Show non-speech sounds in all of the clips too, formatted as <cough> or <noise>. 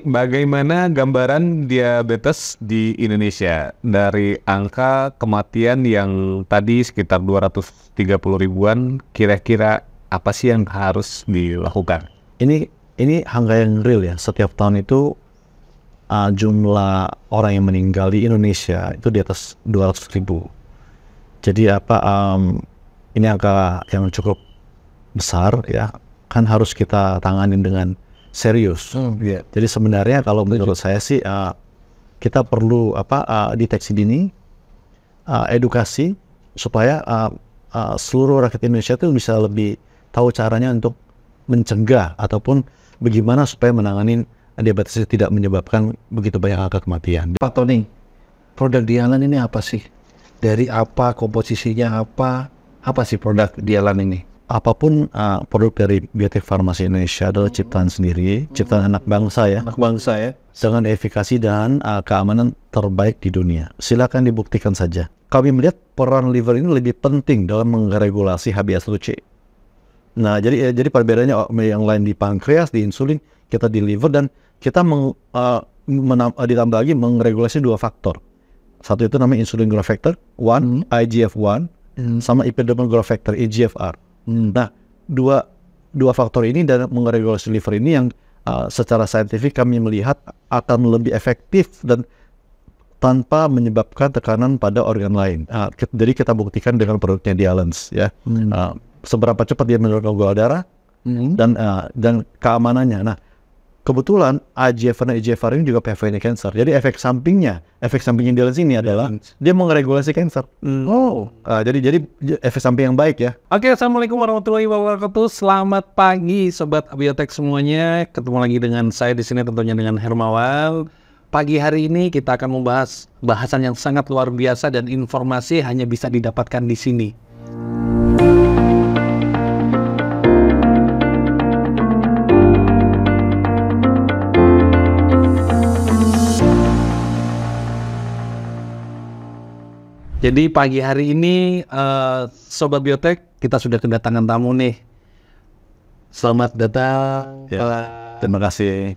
Bagaimana gambaran diabetes di Indonesia dari angka kematian yang tadi sekitar 230 ribuan kira-kira apa sih yang harus dilakukan? Ini ini angka yang real ya. Setiap tahun itu uh, jumlah orang yang meninggal di Indonesia itu di atas 200 ribu. Jadi apa um, ini angka yang cukup besar ya kan harus kita tangani dengan serius. Mm, Yeah. Jadi sebenarnya kalau menurut saya sih uh, kita perlu apa uh, deteksi dini, uh, edukasi supaya uh, uh, seluruh rakyat Indonesia itu bisa lebih tahu caranya untuk mencegah ataupun bagaimana supaya menangani diabetes tidak menyebabkan begitu banyak angka kematian. Pak Tony, produk Dialan ini apa sih? Dari apa komposisinya apa? Apa sih produk Dialan ini? apapun uh, produk dari Biotech Farmasi Indonesia adalah ciptaan sendiri, ciptaan anak bangsa ya. Anak bangsa ya. Dengan efikasi dan uh, keamanan terbaik di dunia. Silakan dibuktikan saja. Kami melihat peran liver ini lebih penting dalam mengregulasi HbA1c. Nah, jadi eh, jadi perbedaannya oh, yang lain di pankreas, di insulin, kita di liver dan kita meng, uh, menam, uh, ditambah lagi mengregulasi dua faktor. Satu itu namanya insulin growth factor one -hmm. IGF-1, -hmm. sama epidermal growth factor, EGFR. Hmm, nah, dua dua faktor ini dan mengregulasi liver ini yang uh, secara saintifik kami melihat akan lebih efektif dan tanpa menyebabkan tekanan pada organ lain. Uh, jadi kita buktikan dengan produknya Dialens ya. Hmm. Uh, seberapa cepat dia menurunkan gula darah hmm. dan uh, dan keamanannya. Nah, kebetulan AGFR dan EGFR ini juga PFA ini cancer. Jadi efek sampingnya, efek samping yang di sini adalah dia mengregulasi cancer. Mm. Oh, uh, jadi jadi efek samping yang baik ya. Oke, okay, assalamualaikum warahmatullahi wabarakatuh. Selamat pagi sobat biotek semuanya. Ketemu lagi dengan saya di sini tentunya dengan Hermawal. Pagi hari ini kita akan membahas bahasan yang sangat luar biasa dan informasi hanya bisa didapatkan di sini. Jadi pagi hari ini uh, Sobat Biotek kita sudah kedatangan tamu nih. Selamat datang. Ya, uh, terima kasih.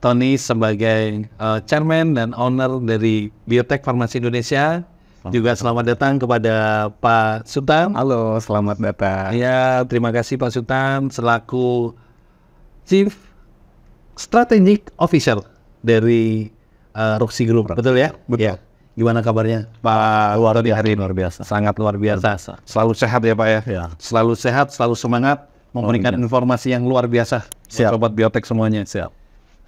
Tony sebagai uh, chairman dan owner dari Biotek Farmasi Indonesia. Juga selamat datang kepada Pak Sutam. Halo, selamat datang. Ya, terima kasih Pak Sutam selaku Chief Strategic Officer dari uh, eh, Roxy ya? Group. Betul ya? Betul. Ya. Gimana kabarnya Pak luar biasa. hari Luar biasa. Sangat luar biasa. biasa. Selalu sehat ya Pak ya? ya. Selalu sehat, selalu semangat, memberikan oh, iya. informasi yang luar biasa. Siap. Sobat biotek semuanya. Siap.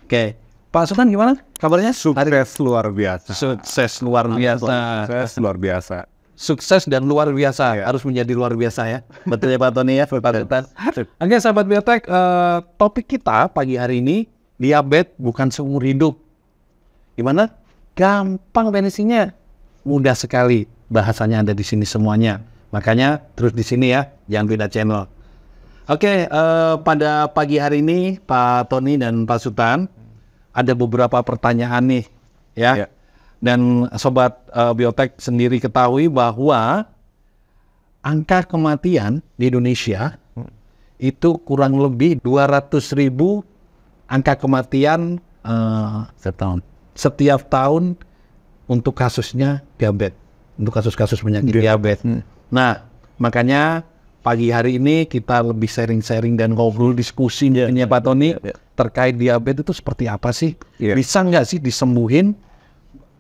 Oke. Pak Sultan gimana kabarnya? Sukses hari... luar biasa. Sukses luar biasa. Sukses luar biasa. Sukses dan luar biasa ya. harus menjadi luar biasa ya. Betul ya Pak Tony ya, Pak Sultan. Oke sahabat biotek, uh, topik kita pagi hari ini diabetes bukan seumur hidup. Gimana? gampang tenisinya mudah sekali bahasanya ada di sini semuanya makanya terus di sini ya jangan beda channel oke okay, eh, pada pagi hari ini Pak Tony dan Pak Sutan ada beberapa pertanyaan nih ya, ya. dan sobat uh, eh, biotek sendiri ketahui bahwa angka kematian di Indonesia hmm. itu kurang lebih ratus ribu angka kematian uh, eh, setahun setiap tahun untuk kasusnya diabetes, untuk kasus-kasus penyakit iya. diabetes. Hmm. Nah, makanya pagi hari ini kita lebih sharing-sharing dan ngobrol diskusi yeah. dengan Pak Tony yeah. terkait diabetes itu seperti apa sih? Yeah. Bisa nggak sih disembuhin?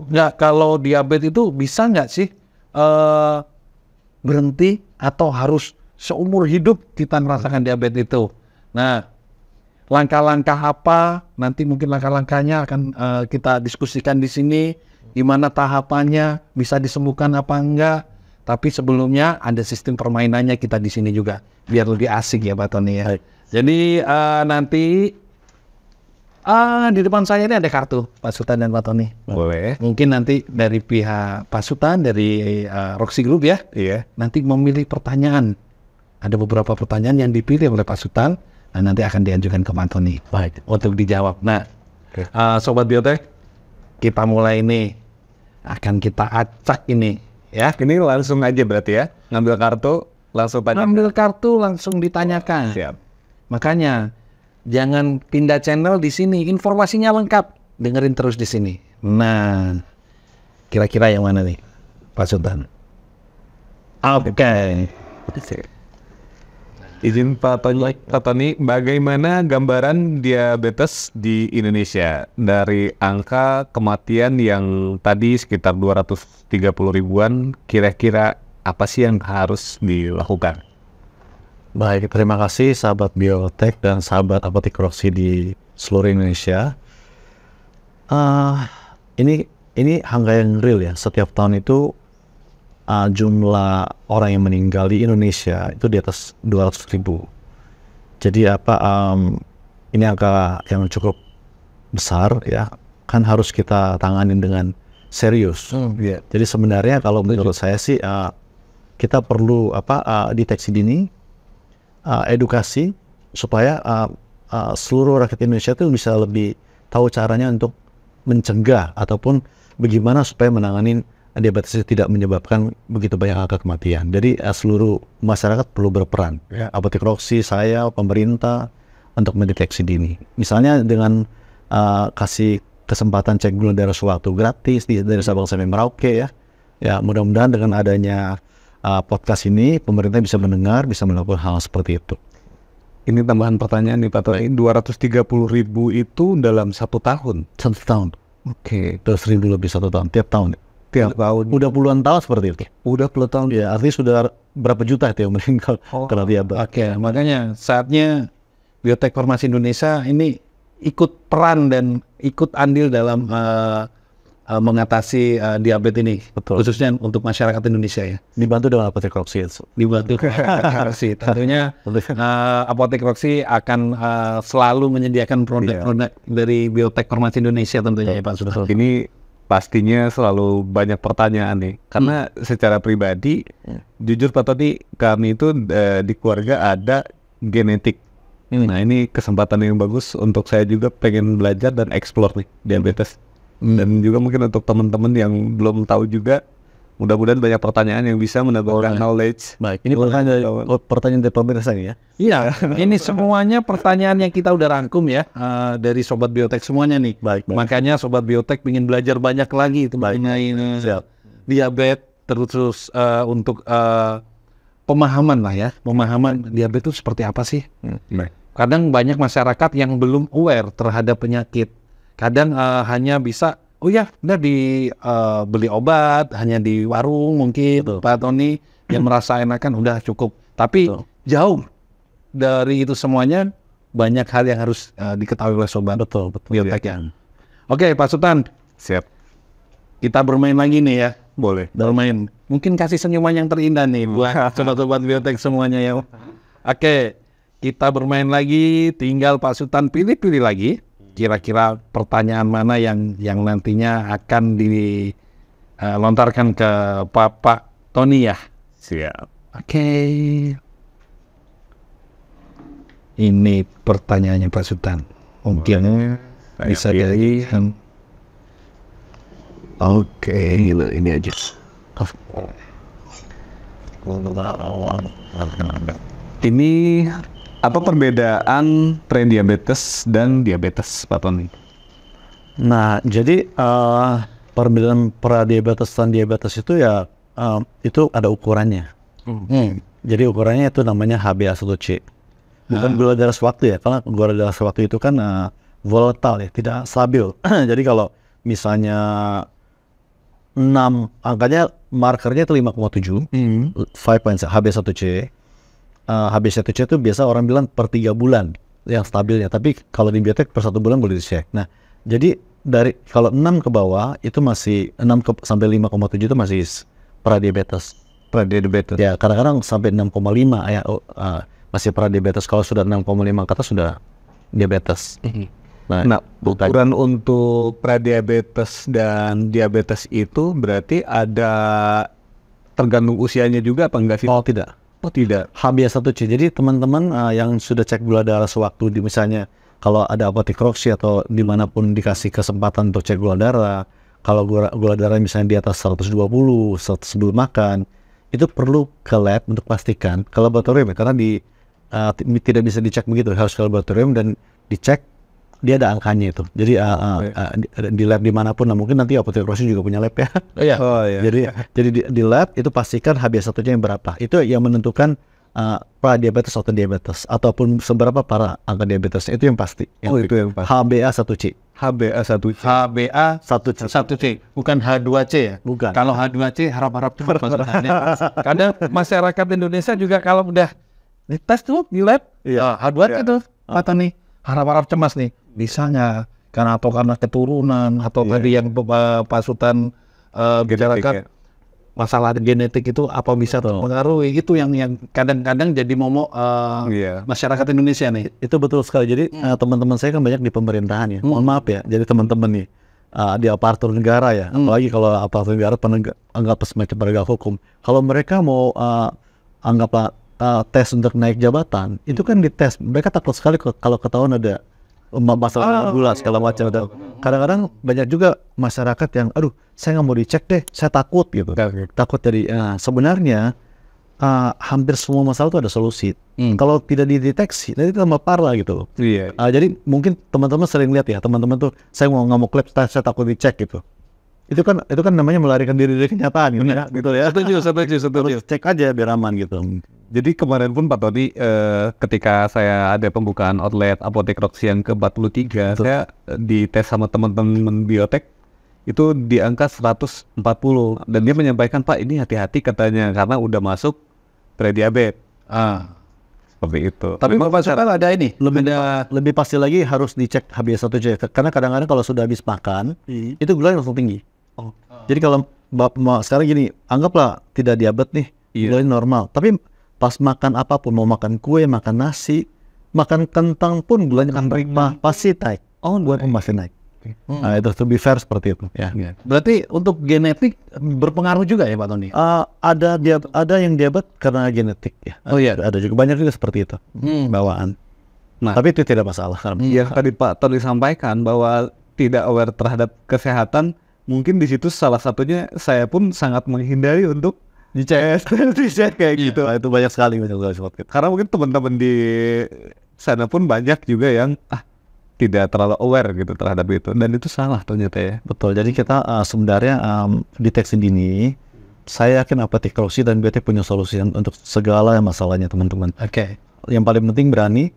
Nggak kalau diabetes itu bisa nggak sih uh, berhenti atau harus seumur hidup kita merasakan diabetes itu? Nah, langkah-langkah apa nanti mungkin langkah-langkahnya akan uh, kita diskusikan di sini gimana tahapannya bisa disembuhkan apa enggak tapi sebelumnya ada sistem permainannya kita di sini juga biar lebih asik ya Pak Tony ya jadi uh, nanti uh, di depan saya ini ada kartu Pak Sultan dan Pak Tony boleh mungkin nanti dari pihak Pak Sultan dari uh, Roxy Group ya iya nanti memilih pertanyaan ada beberapa pertanyaan yang dipilih oleh Pak Sultan Nah, nanti akan diajukan ke Mantoni. Baik. Untuk dijawab. Nah, uh, Sobat Biotek, kita mulai ini akan kita acak ini ya. Ini langsung aja berarti ya, ngambil kartu langsung tanya. Ngambil kartu langsung ditanyakan. siap. Makanya jangan pindah channel di sini, informasinya lengkap. Dengerin terus di sini. Nah, kira-kira yang mana nih, Pak Sultan? Oke. Okay. Izin Pak Tony, Pak Tony, bagaimana gambaran diabetes di Indonesia dari angka kematian yang tadi sekitar 230 ribuan, kira-kira apa sih yang harus dilakukan? Baik, terima kasih sahabat biotek dan sahabat apotek Roksi di seluruh Indonesia. Uh, ini ini angka yang real ya. Setiap tahun itu uh, jumlah orang yang meninggal di Indonesia itu di atas 200 ribu. Jadi apa um, ini angka yang cukup besar ya kan harus kita tangani dengan serius. Hmm, yeah. Jadi sebenarnya kalau menurut saya sih uh, kita perlu apa uh, deteksi dini, uh, edukasi supaya uh, uh, seluruh rakyat Indonesia itu bisa lebih tahu caranya untuk mencegah ataupun bagaimana supaya menanganin diabetes tidak menyebabkan begitu banyak angka kematian. Jadi eh, seluruh masyarakat perlu berperan. Ya. Apotek Roksi, saya, pemerintah untuk mendeteksi dini. Misalnya dengan uh, kasih kesempatan cek gula darah sewaktu gratis di, dari hmm. Sabang sampai Merauke ya. Ya mudah-mudahan dengan adanya uh, podcast ini pemerintah bisa mendengar, bisa melakukan hal seperti itu. Ini tambahan pertanyaan nih Pak tiga 230 ribu itu dalam satu tahun? Satu tahun. Oke. Okay. Terus ribu lebih satu tahun, tiap tahun tiap tahun udah puluhan tahun seperti itu udah puluhan tahun ya artinya sudah berapa juta itu yang meninggal oh, karena diabetes oke okay. makanya saatnya biotek farmasi Indonesia ini ikut peran dan ikut andil dalam uh, mengatasi uh, diabetes ini Betul. khususnya untuk masyarakat Indonesia ya dibantu dengan apotek Roxy dibantu <laughs> Roxy tentunya uh, apotek Roxy akan uh, selalu menyediakan produk-produk yeah. dari biotek farmasi Indonesia tentunya ya Pak Sudah ini pastinya selalu banyak pertanyaan nih karena hmm. secara pribadi hmm. jujur Pak Toni kami itu e, di keluarga ada genetik hmm. nah ini kesempatan yang bagus untuk saya juga pengen belajar dan eksplor nih hmm. diabetes hmm. dan juga mungkin untuk teman-teman yang belum tahu juga Mudah-mudahan banyak pertanyaan yang bisa menambahkan knowledge. Baik, ini pertanyaan dari, oh, pertanyaan dari pemirsa nih ya. Iya, <laughs> ini semuanya pertanyaan yang kita udah rangkum ya uh, dari sobat biotek semuanya nih. Baik, baik. Makanya sobat biotek ingin belajar banyak lagi itu mengenai uh, diabetes terus uh, untuk uh, pemahaman lah ya, pemahaman diabetes itu seperti apa sih? Hmm, baik. Kadang banyak masyarakat yang belum aware terhadap penyakit. Kadang uh, hanya bisa oh ya udah di uh, beli obat hanya di warung mungkin Betul. Pak Tony yang <clears throat> merasa enakan udah cukup tapi Betul. jauh dari itu semuanya banyak hal yang harus uh, diketahui oleh sobat betul betul biotek ya. Oke Pak Sultan. Siap. Kita bermain lagi nih ya. Boleh. Bermain. Mungkin kasih senyuman yang terindah nih hmm. buat <laughs> sobat-sobat biotek semuanya ya. Oke, kita bermain lagi. Tinggal Pak Sultan pilih-pilih lagi kira-kira pertanyaan mana yang yang nantinya akan dilontarkan eh, ke Bapak Tony ya. Siap. Oke. Okay. Ini pertanyaannya Pak Sultan. Mungkin Boleh. bisa dari hmm. Oke, okay, ini aja. Ini apa perbedaan diabetes dan diabetes Pak Tony? Nah, jadi uh, perbedaan pradiabetes dan diabetes itu ya uh, itu ada ukurannya. Oh, hmm. Jadi ukurannya itu namanya HbA1c. Bukan ah. gula darah sewaktu ya, karena gula darah sewaktu itu kan uh, volatile ya, tidak stabil. <clears throat> jadi kalau misalnya 6 angkanya markernya itu 5,7, hmm. 5.7 HbA1c uh, eh, satu c itu biasa orang bilang per tiga bulan yang stabilnya. Tapi kalau di biotek per satu bulan boleh dicek. Nah, jadi dari kalau 6 ke bawah itu masih 6 ke, sampai 5,7 itu masih pradiabetes. Pradiabetes. Ya, kadang-kadang sampai 6,5 ya lima uh, oh, ah, masih pradiabetes. Kalau sudah 6,5 ke atas sudah diabetes. Mhm. Nah, nah ukuran untuk pradiabetes dan diabetes itu berarti ada tergantung usianya juga apa enggak sih? Oh, tidak Oh tidak. HbA1c. Jadi teman-teman uh, yang sudah cek gula darah sewaktu di misalnya kalau ada apotek Roxy atau dimanapun dikasih kesempatan untuk cek gula darah, kalau gula, gula darah misalnya di atas 120, sebelum makan, itu perlu ke lab untuk pastikan ke laboratorium ya, karena di uh, tidak bisa dicek begitu harus ke laboratorium dan dicek dia ada angkanya itu. Jadi uh, uh, uh, di lab dimanapun, nah mungkin nanti apotek Rossi juga punya lab ya. Oh iya. Oh, iya. Jadi jadi di, di lab itu pastikan hba satu c yang berapa. Itu yang menentukan uh, ah, diabetes atau diabetes ataupun seberapa para angka diabetes itu yang pasti. Yang oh itu yang pasti. hba satu c hba satu c hba satu c satu c Bukan H2c ya? Bukan. Kalau H2c harap-harap cepat <laughs> Karena masyarakat Indonesia juga kalau udah tes tuh di lab, iya. H2c ah, iya. tuh atau nih harap-harap cemas nih misalnya karena atau karena keturunan atau yeah. tadi yang uh, pasutan uh, eh, bicarakan ya. masalah genetik itu apa bisa mempengaruhi itu yang yang kadang-kadang jadi momok uh, eh, yeah. masyarakat Indonesia nih itu betul sekali jadi uh, teman-teman saya kan banyak di pemerintahan ya mm. mohon hmm. maaf ya jadi teman-teman nih uh, di aparatur negara ya mm. apalagi kalau aparatur negara penegak anggap semacam penegak hukum kalau mereka mau uh, anggaplah uh, tes untuk naik jabatan mm. itu kan dites mereka takut sekali kalau ketahuan ada masalah ah, gula segala macam dan kadang-kadang banyak juga masyarakat yang aduh saya nggak mau dicek deh saya takut gitu takut dari nah, sebenarnya uh, hampir semua masalah itu ada solusi hmm. kalau tidak dideteksi nanti tambah parah gitu iya uh, jadi mungkin teman-teman sering lihat ya teman-teman tuh saya mau nggak mau klep saya takut dicek gitu itu kan itu kan namanya melarikan diri dari kenyataan gitu ya gitu ya setuju setuju setuju cek aja biar aman gitu jadi kemarin pun Pak Tony eh, ketika saya ada pembukaan outlet Apotek Roxy yang ke-43, saya eh, dites sama teman-teman biotek itu di angka 140 dan dia menyampaikan Pak ini hati-hati katanya karena udah masuk prediabet. Ah seperti itu. Tapi Memang sekarang ada ini lebih ada, lebih pasti lagi harus dicek HBS satu c karena kadang-kadang kalau sudah habis makan hmm. itu gula langsung tinggi. Oh. Jadi kalau sekarang gini, anggaplah tidak diabet nih, yeah. normal. Tapi Pas makan apapun, mau makan kue, makan nasi, makan kentang pun gulanya naik mah pasti naik. Oh, buat pasti naik. Hmm. Nah, itu to be fair seperti itu. Ya. Yeah. Berarti untuk genetik berpengaruh juga ya Pak Tony? Uh, ada dia ada yang diabetes karena genetik ya. Oh iya. Ada juga banyak juga seperti itu hmm. bawaan. Nah, tapi itu tidak masalah. Hmm. Iya tadi Pak Tony sampaikan bahwa tidak aware terhadap kesehatan, mungkin di situ salah satunya saya pun sangat menghindari untuk di CS <laughs> di chat kayak iya. gitu nah, itu banyak sekali banyak sekali shortcut karena mungkin teman-teman di sana pun banyak juga yang ah tidak terlalu aware gitu terhadap itu dan itu salah ternyata ya betul jadi kita uh, sebenarnya um, deteksi dini saya yakin apa teknologi dan BT punya solusi untuk segala masalahnya teman-teman oke okay. yang paling penting berani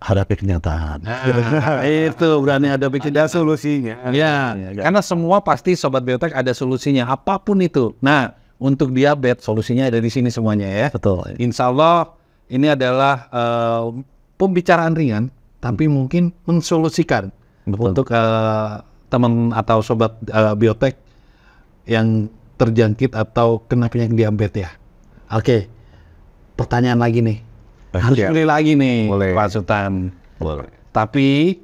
hadapi kenyataan. Nah, itu berani hadapi kenyataan. solusinya. Ya, ya karena semua pasti sobat biotek ada solusinya apapun itu. Nah, untuk diabetes solusinya ada di sini semuanya ya. Betul. Insya Allah ini adalah uh, pembicaraan ringan tapi mungkin mensolusikan Betul. untuk uh, teman atau sobat uh, eh, biotek yang terjangkit atau kena penyakit diabetes ya. Oke. Okay. Pertanyaan lagi nih. Eh, Harus lagi nih Boleh. Pak Sultan. Boleh. Tapi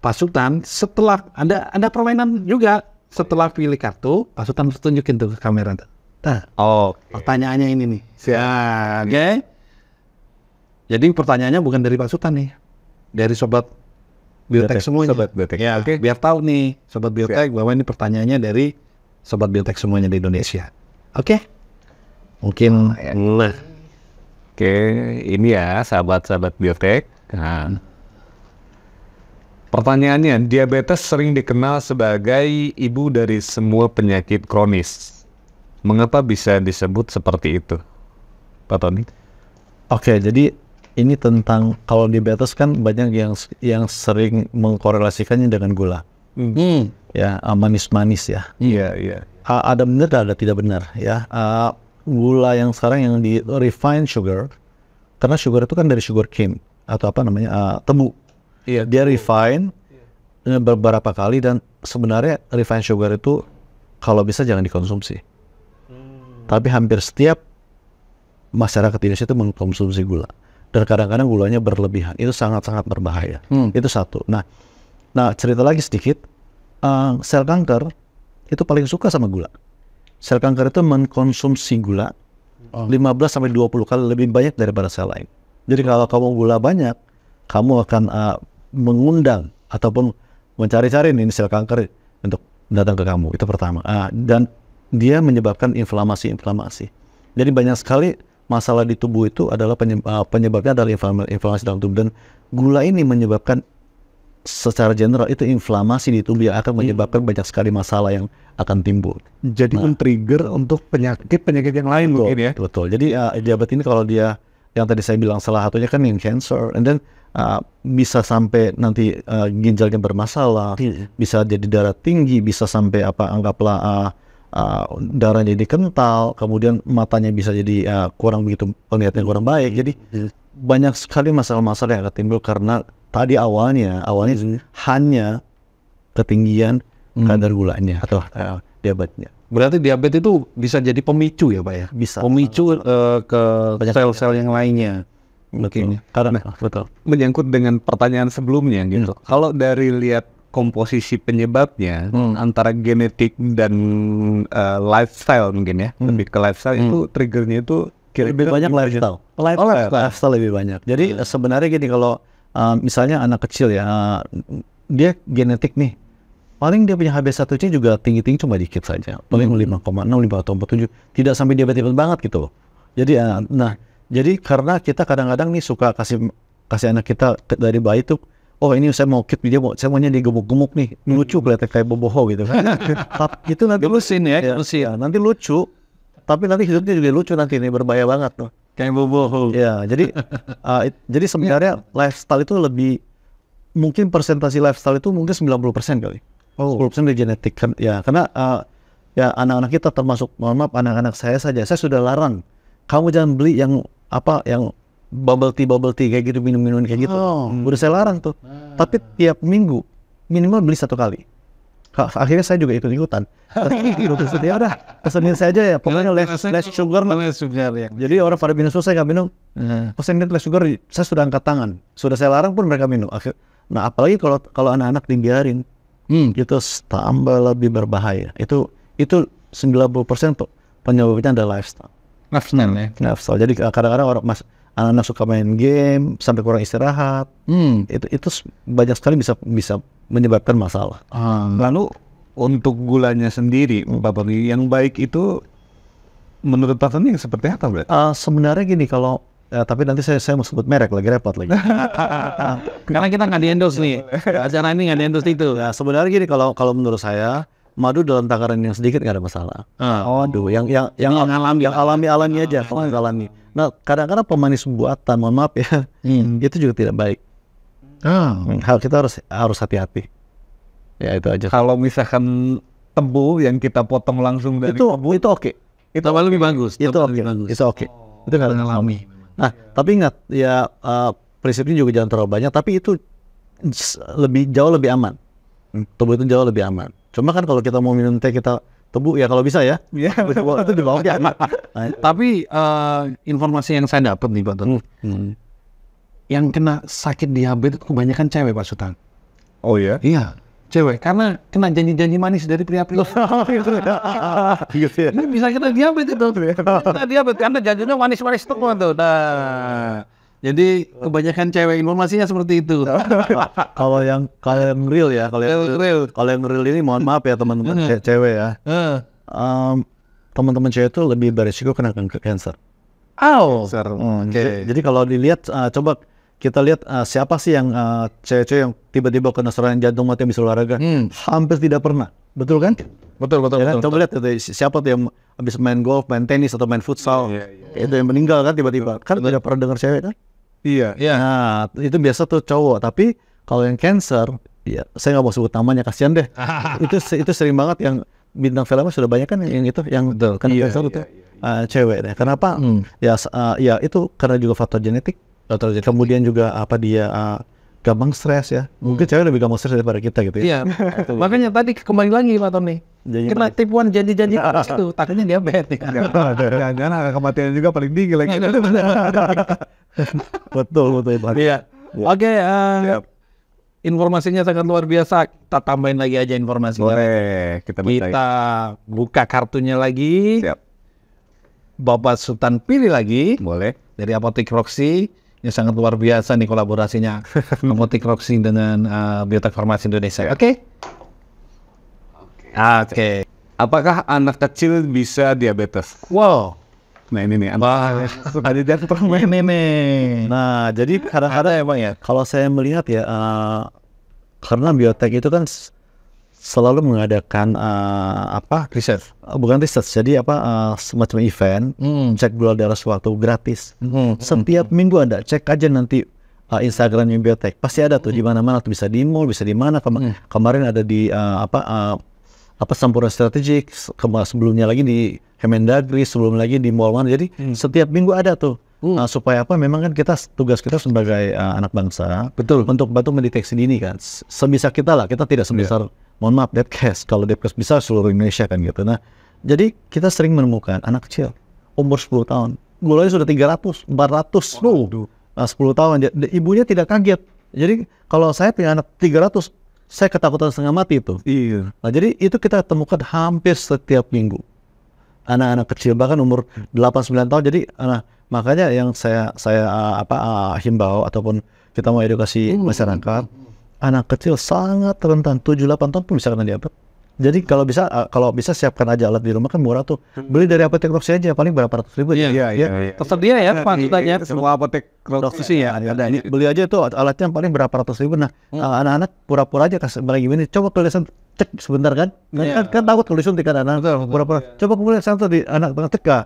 Pak Sultan setelah ada ada permainan juga setelah pilih kartu, Pak Sultan tunjukin tuh ke kamera. Nah, oh, okay. pertanyaannya ini nih. Siap. Ya. Oke. Okay. Jadi pertanyaannya bukan dari Pak Sutan nih, dari sobat biotek semuanya. Sobat biotek. Ya, oke. Okay. Biar tahu nih sobat ya. biotek bahwa ini pertanyaannya dari sobat biotek semuanya di Indonesia. Oke. Okay. Mungkin oh, ya. nah. Oke, okay. ini ya sahabat-sahabat biotek. Nah. Hmm. Pertanyaannya, diabetes sering dikenal sebagai ibu dari semua penyakit kronis Mengapa bisa disebut seperti itu, Pak Tony? Oke, jadi ini tentang kalau diabetes kan banyak yang yang sering mengkorelasikannya dengan gula. Hmm. hmm. Ya, ah, manis-manis ya. Iya, iya. Ah, ada benar ada tidak benar ya. A ah, gula yang sekarang yang di refined sugar karena sugar itu kan dari sugar cane atau apa namanya? Uh, tebu. Iya. Dia refine dengan beberapa kali dan sebenarnya refined sugar itu kalau bisa jangan dikonsumsi. Tapi hampir setiap masyarakat Indonesia itu mengkonsumsi gula dan kadang-kadang gulanya berlebihan. Itu sangat-sangat berbahaya. Hmm. Itu satu. Nah, nah cerita lagi sedikit. Uh, sel kanker itu paling suka sama gula. Sel kanker itu mengkonsumsi gula oh. 15 sampai 20 kali lebih banyak daripada sel lain. Jadi kalau kamu gula banyak, kamu akan uh, mengundang ataupun mencari-cari ini sel kanker untuk datang ke kamu. Itu pertama. Uh, dan dia menyebabkan inflamasi-inflamasi. Jadi banyak sekali masalah di tubuh itu adalah uh, penyebabnya adalah inflamasi dalam tubuh dan gula ini menyebabkan secara general itu inflamasi di tubuh yang akan iya. menyebabkan banyak sekali masalah yang akan timbul. Jadi nah, men-trigger untuk penyakit-penyakit yang lain betul, mungkin ya. Betul. Jadi uh, diabetes ini kalau dia yang tadi saya bilang salah satunya kan yang cancer and then uh, bisa sampai nanti uh, ginjalnya bermasalah, hmm. bisa jadi darah tinggi, bisa sampai apa anggaplah uh, uh, darahnya jadi kental, kemudian matanya bisa jadi uh, kurang begitu penglihatannya kurang baik. Jadi hmm. banyak sekali masalah-masalah yang akan timbul karena tadi awalnya awalnya hmm. hanya ketinggian hmm. kadar gulanya atau uh, diabetesnya. Berarti diabetes itu bisa jadi pemicu ya, Pak ya? Bisa. Pemicu uh, ke sel-sel yang lainnya. Betul. Mungkin. Ya. Karena nah, betul. Menyangkut dengan pertanyaan sebelumnya gitu. Hmm. Kalau dari lihat komposisi penyebabnya hmm. antara genetik dan uh, lifestyle mungkin ya hmm. lebih ke lifestyle hmm. itu triggernya itu kira-kira lebih banyak lifestyle. Gitu? Oh, lifestyle oh, lifestyle. lifestyle lebih banyak jadi hmm. sebenarnya gini kalau uh, misalnya anak kecil ya uh, dia genetik nih paling dia punya hb 1 c juga tinggi-tinggi cuma dikit saja paling hmm. lima koma enam lima atau empat tujuh tidak sampai diabetes banget gitu jadi uh, nah jadi karena kita kadang-kadang nih suka kasih kasih anak kita dari bayi tuh oh ini saya mau cute dia mau saya maunya dia gemuk-gemuk nih hmm. lucu kelihatan kayak boboho gitu kan <laughs> tapi itu nanti lucu ya, ya, ya nanti lucu tapi nanti hidupnya juga lucu nanti ini berbahaya banget tuh kayak boboho ya jadi uh, <laughs> it, jadi sebenarnya lifestyle itu lebih mungkin persentasi lifestyle itu mungkin 90% kali oh. 10% dari genetik kan ya karena uh, ya anak-anak kita termasuk mohon maaf anak-anak saya saja saya sudah larang kamu jangan beli yang apa yang bubble tea bubble tea kayak gitu minum minum kayak gitu oh. udah saya larang tuh nah. tapi tiap minggu minimal beli satu kali akhirnya saya juga ikut ikutan <laughs> gitu, ya udah pesenin saya aja ya pokoknya less, less sugar less sugar ya jadi orang pada minum susah nggak minum ah. pesenin less sugar saya sudah angkat tangan sudah saya larang pun mereka minum akhir nah apalagi kalau kalau anak-anak dibiarin hmm. itu tambah lebih berbahaya itu itu 90% penyebabnya adalah lifestyle lifestyle ya lifestyle jadi kadang-kadang orang mas anak-anak suka main game sampai kurang istirahat hmm. itu itu banyak sekali bisa bisa menyebabkan masalah hmm. lalu untuk gulanya sendiri hmm. bapak yang baik itu menurut Pak yang seperti apa berarti uh, sebenarnya gini kalau Ya, tapi nanti saya saya mau sebut merek lagi repot lagi. <laughs> Karena kita nggak diendos nih. Iya, Acara ini nggak diendos itu. Nah, sebenarnya gini kalau kalau menurut saya madu dalam takaran yang sedikit nggak ada masalah. Uh, ah. oh, aduh, yang yang yang, yang alami yang alami alami aja, kalau alami. Nah, kadang-kadang pemanis buatan, mohon maaf ya, hmm. <laughs> itu juga tidak baik. Ah. Hmm, hal kita harus harus hati-hati. Ya itu aja. Kalau misalkan tebu yang kita potong langsung dari itu tebu itu oke. Okay. Itu okay. lebih bagus. Itu oke. Okay. Bagus. Itu oke. Okay. Oh, itu nggak alami. Nah, yeah. tapi ingat ya uh, prinsipnya juga jangan terlalu banyak. Tapi itu lebih jauh lebih aman. Tebu itu jauh lebih aman. Cuma kan kalau kita mau minum teh kita tebu ya kalau bisa ya. Iya. Yeah. itu bawah ya. <laughs> Tapi eh, informasi yang saya dapat nih Pak Tun, hmm. hmm. yang kena sakit diabetes kebanyakan cewek Pak sutan. Oh ya? Iya cewek karena kena janji-janji manis dari pria-pria. <laughs> Oh, gitu ya. iya. gitu ya. Ini bisa kena diabetes itu. Iya. Kena diabetes karena janjinya manis-manis tuh. Nah, jadi kebanyakan cewek informasinya seperti itu. <laughs> kalau yang kalau yang real ya, kalau yang real, kalau yang real ini mohon maaf ya teman-teman ce cewek ya. teman teman-teman cewek itu lebih berisiko kena kanker. Oh. Cancer. Hmm, okay. Jadi, kalau dilihat uh, coba kita lihat uh, siapa sih yang cewek eh, cewek-cewek yang tiba-tiba kena serangan jantung mati habis olahraga? Hmm. Hampir tidak pernah. Betul kan? Betul, betul, ya, kan? betul. Kan? Coba lihat siapa tuh yang habis main golf, main tenis atau main futsal. Yeah, yeah, yeah. Itu iya. yang meninggal kan tiba-tiba. Kan tidak pernah dengar cewek kan? Iya. Iya. Nah, itu biasa tuh cowok. Tapi kalau yang cancer, ya saya nggak mau sebut namanya kasihan deh. <laughs> itu itu sering banget yang bintang filmnya sudah banyak kan yang itu yang Betul. kena iya, cancer iya, itu iya, iya. Uh, cewek deh. Kenapa? Hmm. Ya uh, ya itu karena juga faktor genetik. Faktor genetik. Kemudian juga apa dia uh, gampang stres ya. Hmm. Mungkin cewek lebih gampang stres daripada kita gitu ya. Iya. <laughs> Makanya tadi kembali lagi Pak Tommy. Janji Kena tipuan janji-janji <laughs> itu, takutnya dia diabetes. Jangan-jangan kematian juga paling tinggi lagi. Iya, <laughs> betul, betul Pak. ya Oke, uh, informasinya sangat luar biasa. Kita tambahin lagi aja informasinya. Boleh, kita, ya. kita buka kartunya lagi. Siap. Bapak Sultan pilih lagi. Boleh. Dari Apotek Roxy Ya sangat luar biasa nih kolaborasinya Memotik <laughs> Roxy dengan uh, Biotek Farmasi Indonesia. Iya. Oke? Okay? Oke. Ah, okay. Apakah anak kecil bisa diabetes? Wow. Nah ini nih. Wah, ada dan permen ini. Nah, jadi kadang-kadang emang ya, kalau saya melihat ya, uh, karena biotek itu kan selalu mengadakan uh, apa riset eh, bukan riset jadi apa uh, semacam event hmm. cek gula darah sewaktu gratis hmm. setiap hmm. minggu ada cek aja nanti uh, Instagramnya Biotek pasti ada tuh hmm. di mana-mana tuh bisa di mall bisa di mana Kem hmm. kemarin ada di uh, apa uh, apa sampurna strategik sebelumnya lagi di Kemendagri sebelum lagi di mall mana jadi hmm. setiap minggu ada tuh Hmm. Uh, supaya apa? Memang kan kita tugas kita sebagai uh, anak bangsa, betul, untuk bantu mendeteksi ini kan. Sebisa kita lah, kita tidak iya. sebesar yeah mohon maaf Depkes kalau Depkes bisa seluruh Indonesia kan gitu nah jadi kita sering menemukan anak kecil umur 10 tahun gulanya sudah 300 400 oh, nah, 10 tahun ibunya tidak kaget jadi kalau saya punya anak 300 saya ketakutan setengah mati itu iya nah jadi itu kita temukan hampir setiap minggu anak-anak kecil bahkan umur 8 9 tahun jadi anak makanya yang saya saya apa ah, himbau ataupun kita mau edukasi hmm. masyarakat anak kecil sangat rentan 7-8 tahun pun bisa kena diabetes. Jadi kalau bisa eh, kalau bisa siapkan aja alat di rumah kan murah tuh. Hmm. Beli dari apotek Roxy aja paling berapa ratus ribu. Iya, iya, ya. iya, iya. Tersedia ya iya, pantutannya. Iya, Semua apotek Roxy ya ada. Ini. Beli aja tuh alatnya paling berapa ratus ribu. Nah, hmm. eh, anak-anak pura-pura aja kasih mereka coba tulisan cek sebentar kan. kan yeah. kan, kan takut kalau disuntik kan, anak. pura Coba kemudian satu di anak tengah teka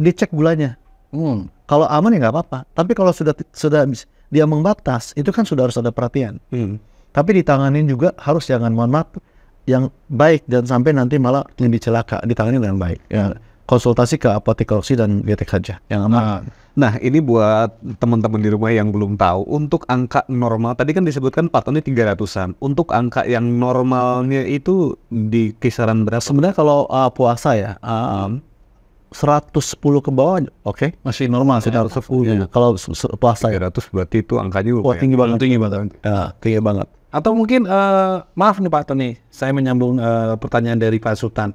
dicek gulanya. Hmm. Kalau aman ya nggak apa-apa. Tapi kalau sudah sudah dia membatas itu kan sudah harus ada perhatian. Hmm. Tapi ditangani juga harus jangan mohon maaf yang baik dan sampai nanti malah yang celaka ditangani dengan baik. Ya. konsultasi ke apotek dan Getek saja. yang aman. Nah, nah, ini buat teman-teman di rumah yang belum tahu, untuk angka normal tadi kan disebutkan patronnya tiga ratusan. Untuk angka yang normalnya itu di kisaran berapa? Sebenarnya kalau uh, puasa ya, um, 110 ke bawah oke okay. masih normal sih harus sepuluh, ya. kalau puasa 300 berarti itu angkanya wah oh, tinggi banget tinggi banget ya, tinggi banget atau mungkin uh, maaf nih Pak Tony saya menyambung uh, pertanyaan dari Pak Sultan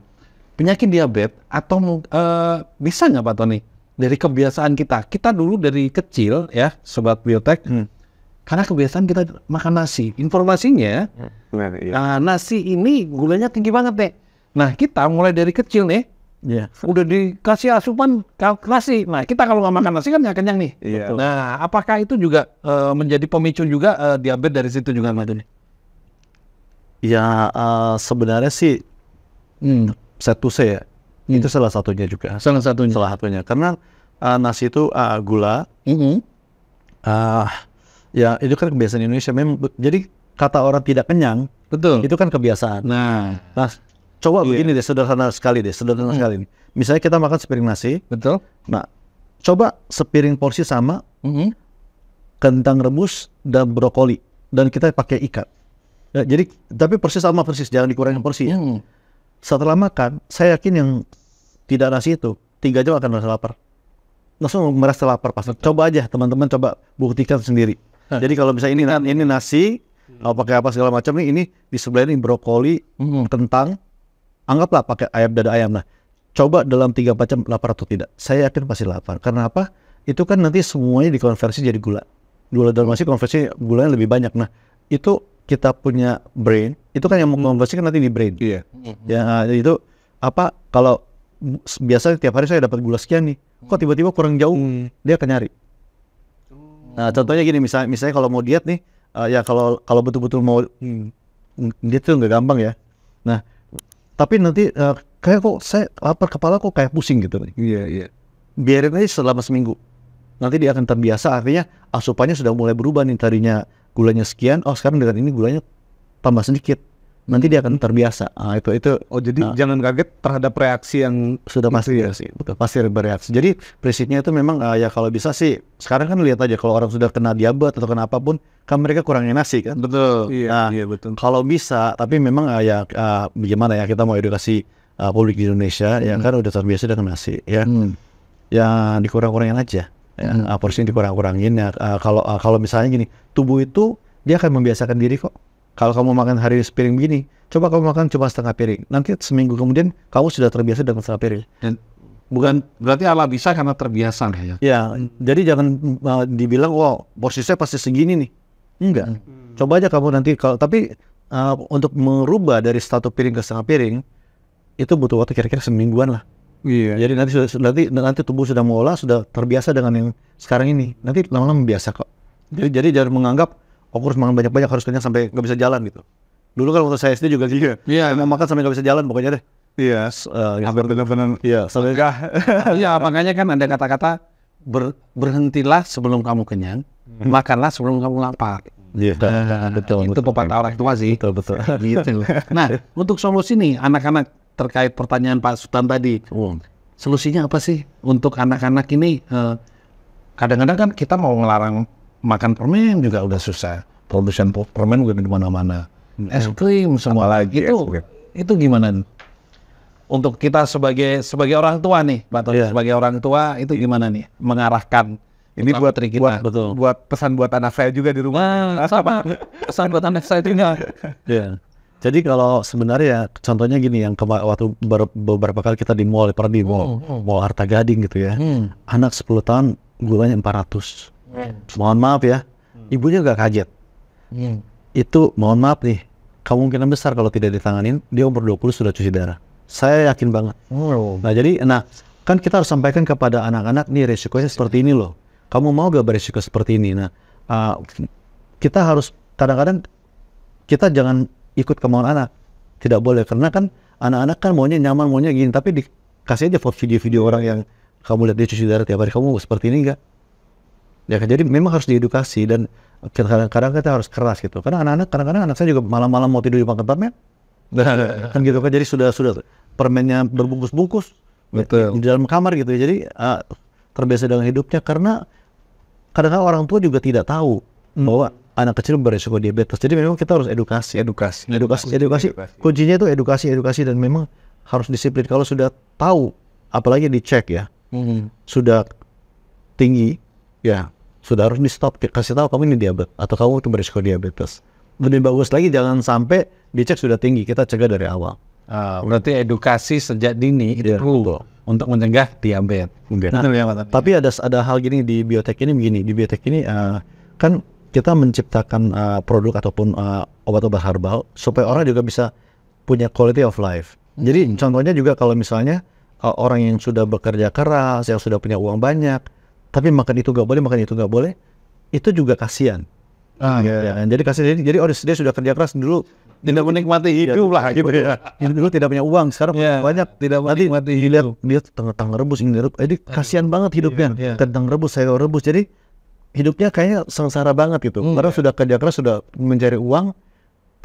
penyakit diabetes atau uh, bisa nggak Pak Tony dari kebiasaan kita kita dulu dari kecil ya sobat biotek hmm. karena kebiasaan kita makan nasi informasinya hmm. Nah, iya. nasi ini gulanya tinggi banget deh nah kita mulai dari kecil nih Ya Udah dikasih asupan nasi. Nah, kita kalau nggak makan nasi kan nggak kenyang nih. Yeah. Iya. Nah, apakah itu juga uh, menjadi pemicu juga uh, diabetes dari situ juga, Mas Doni? Ya, uh, sebenarnya sih hmm. satu saya ya, hmm. itu salah satunya juga. Salah satunya. Salah satunya. Karena uh, nasi itu uh, gula. Mm -hmm. uh, ya, itu kan kebiasaan Indonesia. Memang, jadi kata orang tidak kenyang, betul. Itu kan kebiasaan. Nah, nah Coba iya. begini deh, sederhana sekali deh, sederhana hmm. sekali Misalnya kita makan sepiring nasi, betul. Nah, coba sepiring porsi sama, -hmm. kentang rebus dan brokoli, dan kita pakai ikan. Ya, jadi tapi persis sama persis, jangan dikurangin porsi. hmm. Setelah makan, saya yakin yang tidak nasi itu tiga jam akan merasa lapar. Langsung merasa lapar pas. Betul. Coba aja teman-teman coba buktikan sendiri. Hah. Jadi kalau misalnya ini ini nasi, hmm. mau pakai apa segala macam nih, ini di sebelah ini brokoli, hmm. kentang, anggaplah pakai ayam dada ayam. lah coba dalam 3 jam lapar atau tidak. Saya yakin pasti lapar. Karena apa? Itu kan nanti semuanya dikonversi jadi gula. Gula dalam masih konversi gulanya lebih banyak. Nah, itu kita punya brain, itu kan yang konversi hmm. kan nanti di brain. Iya. Ya, itu apa kalau biasanya tiap hari saya dapat gula sekian nih, kok hmm. tiba-tiba kurang jauh, hmm. dia akan nyari. Nah, contohnya gini, misalnya, misalnya kalau mau diet nih, uh, ya kalau kalau betul-betul mau hmm, diet tuh nggak gampang ya. Nah, tapi nanti uh, kayak kok saya lapar kepala kok kayak pusing gitu iya iya biarin aja selama seminggu nanti dia akan terbiasa artinya asupannya sudah mulai berubah nih tadinya gulanya sekian oh sekarang dengan ini gulanya tambah sedikit nanti dia akan terbiasa. Nah, itu itu. Oh jadi nah, jangan kaget terhadap reaksi yang sudah pasti ya sih, betul pasti bereaksi. Jadi prinsipnya itu memang uh, ya kalau bisa sih sekarang kan lihat aja kalau orang sudah kena diabetes atau kena apapun kan mereka kurangin nasi kan. Betul. Iya, nah, iya betul. Kalau bisa tapi memang uh, ya uh, bagaimana ya kita mau edukasi uh, publik di Indonesia ya hmm. ya kan udah terbiasa dengan nasi ya. Hmm. Ya dikurang-kurangin aja. Ya, hmm. porsinya dikurang-kurangin ya. Uh, kalau uh, kalau misalnya gini, tubuh itu dia akan membiasakan diri kok kalau kamu makan hari sepiring begini, coba kamu makan cuma setengah piring. Nanti seminggu kemudian kamu sudah terbiasa dengan setengah piring. Dan bukan berarti ala bisa karena terbiasa ya. Ya, jadi jangan uh, dibilang wow saya pasti segini nih. Enggak. Hmm. Coba aja kamu nanti kalau tapi uh, untuk merubah dari satu piring ke setengah piring itu butuh waktu kira-kira semingguan lah. Iya. Yeah. Jadi nanti sudah nanti nanti tubuh sudah mengolah, sudah terbiasa dengan yang sekarang ini. Nanti lama-lama biasa kok. Jadi jadi jangan menganggap aku harus makan banyak-banyak harus kenyang sampai nggak bisa jalan gitu dulu kan waktu saya SD juga gitu ya yeah. makan sampai nggak bisa jalan pokoknya deh Iya, yes, uh, eh, gitu. hampir benar-benar. Iya, soalnya <laughs> Iya, makanya kan ada kata-kata ber, berhentilah sebelum kamu kenyang, hmm. makanlah sebelum kamu lapar. Iya, yeah. betul. Itu pepatah orang tua sih. Betul, betul. <laughs> gitu. Nah, untuk solusi nih anak-anak terkait pertanyaan Pak Sultan tadi. Um. Solusinya apa sih untuk anak-anak ini? Eh, kadang-kadang kan kita mau ngelarang makan permen juga udah susah. Produsen permen udah di mana-mana. Es krim semua lagi itu ya, itu gimana? Untuk kita sebagai sebagai orang tua nih, Pak yeah. Iya. sebagai orang tua itu gimana nih mengarahkan ini buat putri kita. Buat, buat pesan buat anak saya juga di rumah. Nah, sama. pesan buat anak saya juga. <laughs> Yeah. Jadi kalau sebenarnya contohnya gini yang waktu ber beberapa kali kita di mall, pernah di mall, oh, oh. mall Harta Gading gitu ya. Hmm. Anak 10 tahun gulanya 400 hmm. mohon maaf ya hmm. ibunya nggak kaget hmm. itu mohon maaf nih kemungkinan besar kalau tidak ditanganin dia umur 20 sudah cuci darah saya yakin banget hmm. nah jadi nah kan kita harus sampaikan kepada anak-anak nih resikonya seperti ini loh kamu mau gak beresiko seperti ini nah uh, kita harus kadang-kadang kita jangan ikut kemauan anak tidak boleh karena kan anak-anak kan maunya nyaman maunya gini tapi dikasih aja video-video orang yang kamu lihat dia cuci darah tiap hari kamu seperti ini enggak ya kan jadi memang harus diedukasi dan kadang-kadang kita harus keras gitu karena anak-anak kadang-kadang anak saya juga malam-malam mau tidur di pangkat permen <laughs> kan gitu kan jadi sudah sudah permennya berbungkus-bungkus betul di, dalam kamar gitu ya. jadi uh, terbiasa dengan hidupnya karena kadang-kadang orang tua juga tidak tahu hmm. bahwa anak kecil beresiko diabetes jadi memang kita harus edukasi edukasi edukasi edukasi, edukasi. kuncinya itu edukasi edukasi dan memang harus disiplin kalau sudah tahu apalagi dicek ya hmm. sudah tinggi ya sudah harus di stop kasih tahu kamu ini diabetes atau kamu itu berisiko diabetes lebih bagus lagi jangan sampai dicek sudah tinggi kita cegah dari awal uh, berarti edukasi sejak dini itu yeah, iya, untuk mencegah diabetes nah, nah, tapi ada ada hal gini di biotek ini begini di biotek ini uh, kan kita menciptakan uh, produk ataupun uh, obat-obat herbal supaya orang juga bisa punya quality of life hmm. jadi contohnya juga kalau misalnya uh, orang yang sudah bekerja keras yang sudah punya uang banyak tapi makan itu nggak boleh makan itu nggak boleh itu juga kasihan ah, ya, ya. jadi kasihan jadi, jadi oh dia sudah kerja keras dulu tidak menikmati iya, hidup ya, lah gitu ya. Dulu tidak punya uang, sekarang ya, banyak tidak menikmati hidup. hidup. Dia tentang rebus ini rebus. Jadi kasihan banget hidupnya. Ya. Tentang rebus saya rebus. Jadi hidupnya kayaknya sengsara banget gitu. Hmm, Karena ya. sudah kerja keras sudah mencari uang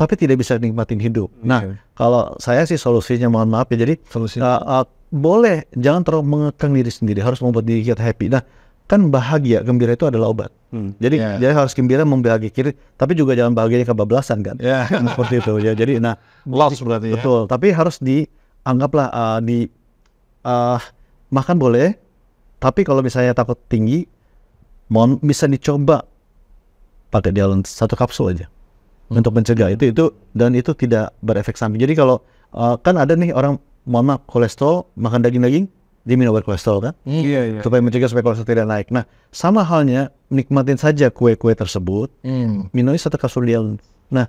tapi tidak bisa nikmatin hidup. Nah, kalau saya sih solusinya mohon maaf ya. Jadi solusinya. Uh, eh, uh, eh, boleh jangan terlalu mengekang diri sendiri, harus membuat diri kita happy. Nah, kan bahagia gembira itu adalah obat hmm. jadi yeah. jadi harus gembira membagi kiri tapi juga jangan bahagianya kebablasan kan yeah. <laughs> seperti itu ya jadi nah loss berarti ya. betul ya. tapi harus dianggaplah uh, di uh, makan boleh tapi kalau misalnya takut tinggi mohon bisa dicoba pakai dalam satu kapsul aja hmm. untuk mencegah itu itu dan itu tidak berefek samping jadi kalau uh, kan ada nih orang mohon maaf kolesterol makan daging-daging diminum obat kolesterol kan? Hmm. Iya, yeah, Yeah. Supaya mencegah supaya kolesterol tidak naik. Nah, sama halnya nikmatin saja kue-kue tersebut. Mm. Minumnya satu kasur dia. Nah,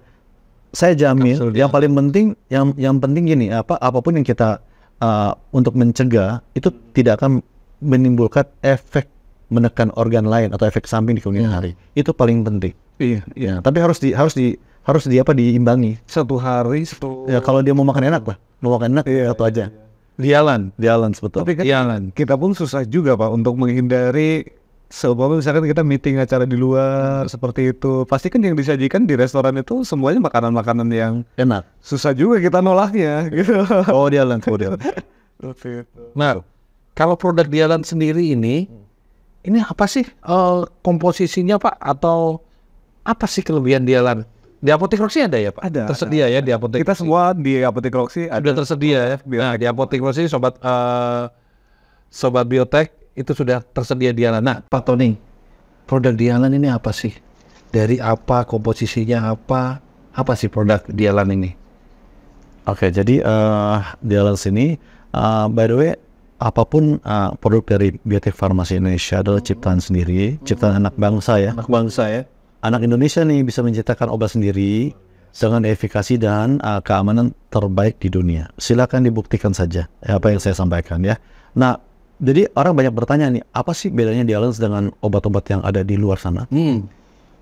saya jamin Kapsul yang paling penting yang yang penting gini, apa apapun yang kita uh, untuk mencegah itu tidak akan menimbulkan efek menekan organ lain atau efek samping di kemudian mm. hari. Itu paling penting. Iya, iya. Nah, tapi harus di harus di harus di apa diimbangi. Satu hari satu Ya kalau dia mau makan enak lah, mau makan enak iya, satu aja. Iya Dialan, dialan, di betul. Tapi kan kita pun susah juga Pak untuk menghindari seumpama misalkan kita meeting acara di luar seperti itu pasti kan yang disajikan di restoran itu semuanya makanan-makanan yang enak susah juga kita nolaknya gitu oh dia oh dialan. <laughs> nah kalau produk Dialan sendiri ini ini apa sih uh, komposisinya pak atau apa sih kelebihan Dialan di apotek Roxy ada ya Pak? Ada. Tersedia ada. ya di apotek. Kita semua di apotek Roxy ada. Sudah tersedia ya. Biotek. Nah di apotek Roxy sobat uh, sobat biotek itu sudah tersedia di Alana. Nah Pak Tony, produk di Alan ini apa sih? Dari apa komposisinya apa? Apa sih produk di Alan ini? Oke, jadi uh, eh, di Alan sini, uh, by the way, apapun uh, produk dari Biotek Farmasi Indonesia adalah ciptaan sendiri, ciptaan anak bangsa ya. Anak bangsa ya anak Indonesia nih bisa menciptakan obat sendiri dengan efikasi dan uh, keamanan terbaik di dunia. Silakan dibuktikan saja eh, apa yang saya sampaikan ya. Nah, jadi orang banyak bertanya nih, apa sih bedanya Dialens dengan obat-obat yang ada di luar sana? Hmm.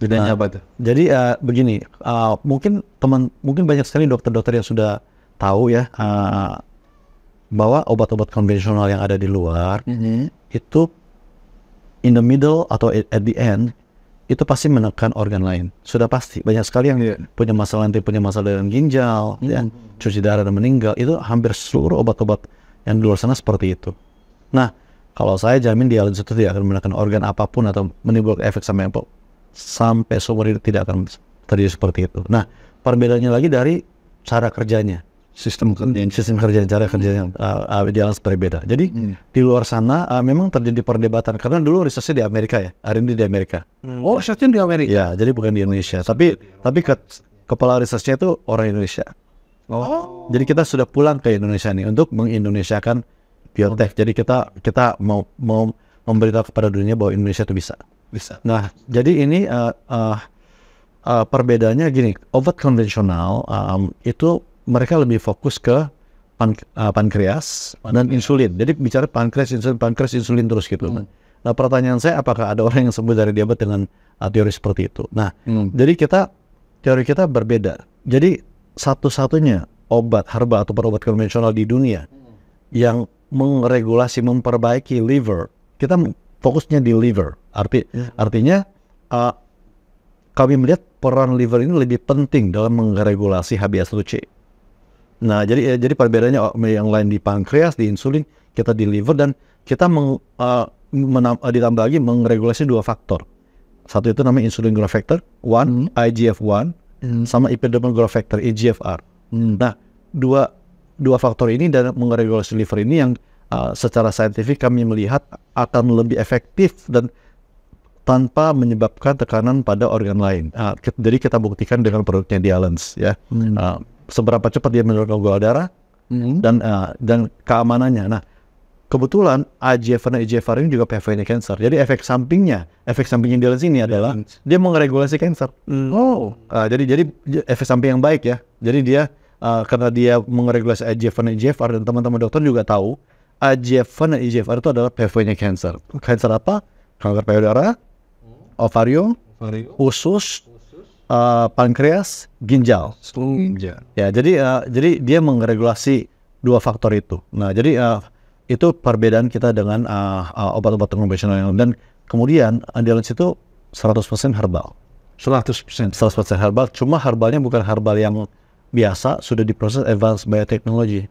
Bedanya nah, apa tuh? Jadi uh, begini, uh, mungkin teman, mungkin banyak sekali dokter-dokter yang sudah tahu ya uh, bahwa obat-obat konvensional yang ada di luar mm -hmm. itu in the middle atau at the end itu pasti menekan organ lain. Sudah pasti banyak sekali yang yeah. punya masalah nanti punya masalah dengan ginjal, mm-hmm. ya, cuci darah dan meninggal. Itu hampir seluruh obat-obat yang di luar sana seperti itu. Nah, kalau saya jamin dia itu tidak akan menekan organ apapun atau menimbulkan efek sampai sampai seumur hidup tidak akan terjadi seperti itu. Nah, perbedaannya lagi dari cara kerjanya sistem kerja sistem kerja cara kerja yang uh, uh ideal Jadi hmm. di luar sana uh, memang terjadi perdebatan karena dulu risetnya di Amerika ya, hari ini di Amerika. Hmm. Oh risetnya di Amerika? Ya, jadi bukan di Indonesia. Tapi tapi ke, kepala risetnya itu orang Indonesia. Oh. Jadi kita sudah pulang ke Indonesia nih untuk mengindonesiakan biotech. Jadi kita kita mau mau memberitahu kepada dunia bahwa Indonesia itu bisa. Bisa. Nah, jadi ini uh, uh, uh, perbedaannya gini, obat konvensional um, itu mereka lebih fokus ke pan, uh, pankreas, pankreas dan insulin. Jadi bicara pankreas, insulin, pankreas, insulin terus gitu. Hmm. Nah pertanyaan saya apakah ada orang yang sembuh dari diabetes dengan uh, teori seperti itu? Nah hmm. jadi kita teori kita berbeda. Jadi satu-satunya obat herba atau perobat konvensional di dunia hmm. yang mengregulasi memperbaiki liver kita fokusnya di liver arti ya. artinya uh, kami melihat peran liver ini lebih penting dalam mengregulasi HbA1c Nah, jadi eh, jadi perbedaannya oh, yang lain di pankreas, di insulin, kita di liver dan kita meng, uh, menam, uh, ditambah lagi mengregulasi dua faktor. Satu itu namanya insulin growth factor, one hmm. IGF-1 hmm. sama epidermal growth factor EGFR. r hmm. Nah, dua dua faktor ini dan mengregulasi liver ini yang uh, secara saintifik kami melihat akan lebih efektif dan tanpa menyebabkan tekanan pada organ lain. Uh, jadi kita buktikan dengan produknya Dialens ya. Hmm. Uh, seberapa cepat dia menurunkan gula darah mm dan uh, dan keamanannya. Nah, kebetulan igf dan EGFR ini juga PVN cancer. Jadi efek sampingnya, efek samping yang di sini adalah mm dia mengregulasi cancer. mm Oh, uh, jadi jadi efek samping yang baik ya. Jadi dia uh, karena dia mengregulasi igf dan IGFR dan teman-teman dokter juga tahu igf dan IGFR itu adalah PVN cancer. Cancer apa? Kanker payudara, ovarium, hmm. ovarium. usus, uh, pankreas, ginjal. Hmm. Ginjal. Ya, jadi uh, jadi dia mengregulasi dua faktor itu. Nah, jadi uh, itu perbedaan kita dengan uh, uh, obat-obat konvensional yang dan kemudian andalan itu 100% herbal. 100% 100% herbal, cuma herbalnya bukan herbal yang biasa sudah diproses advanced biotechnology.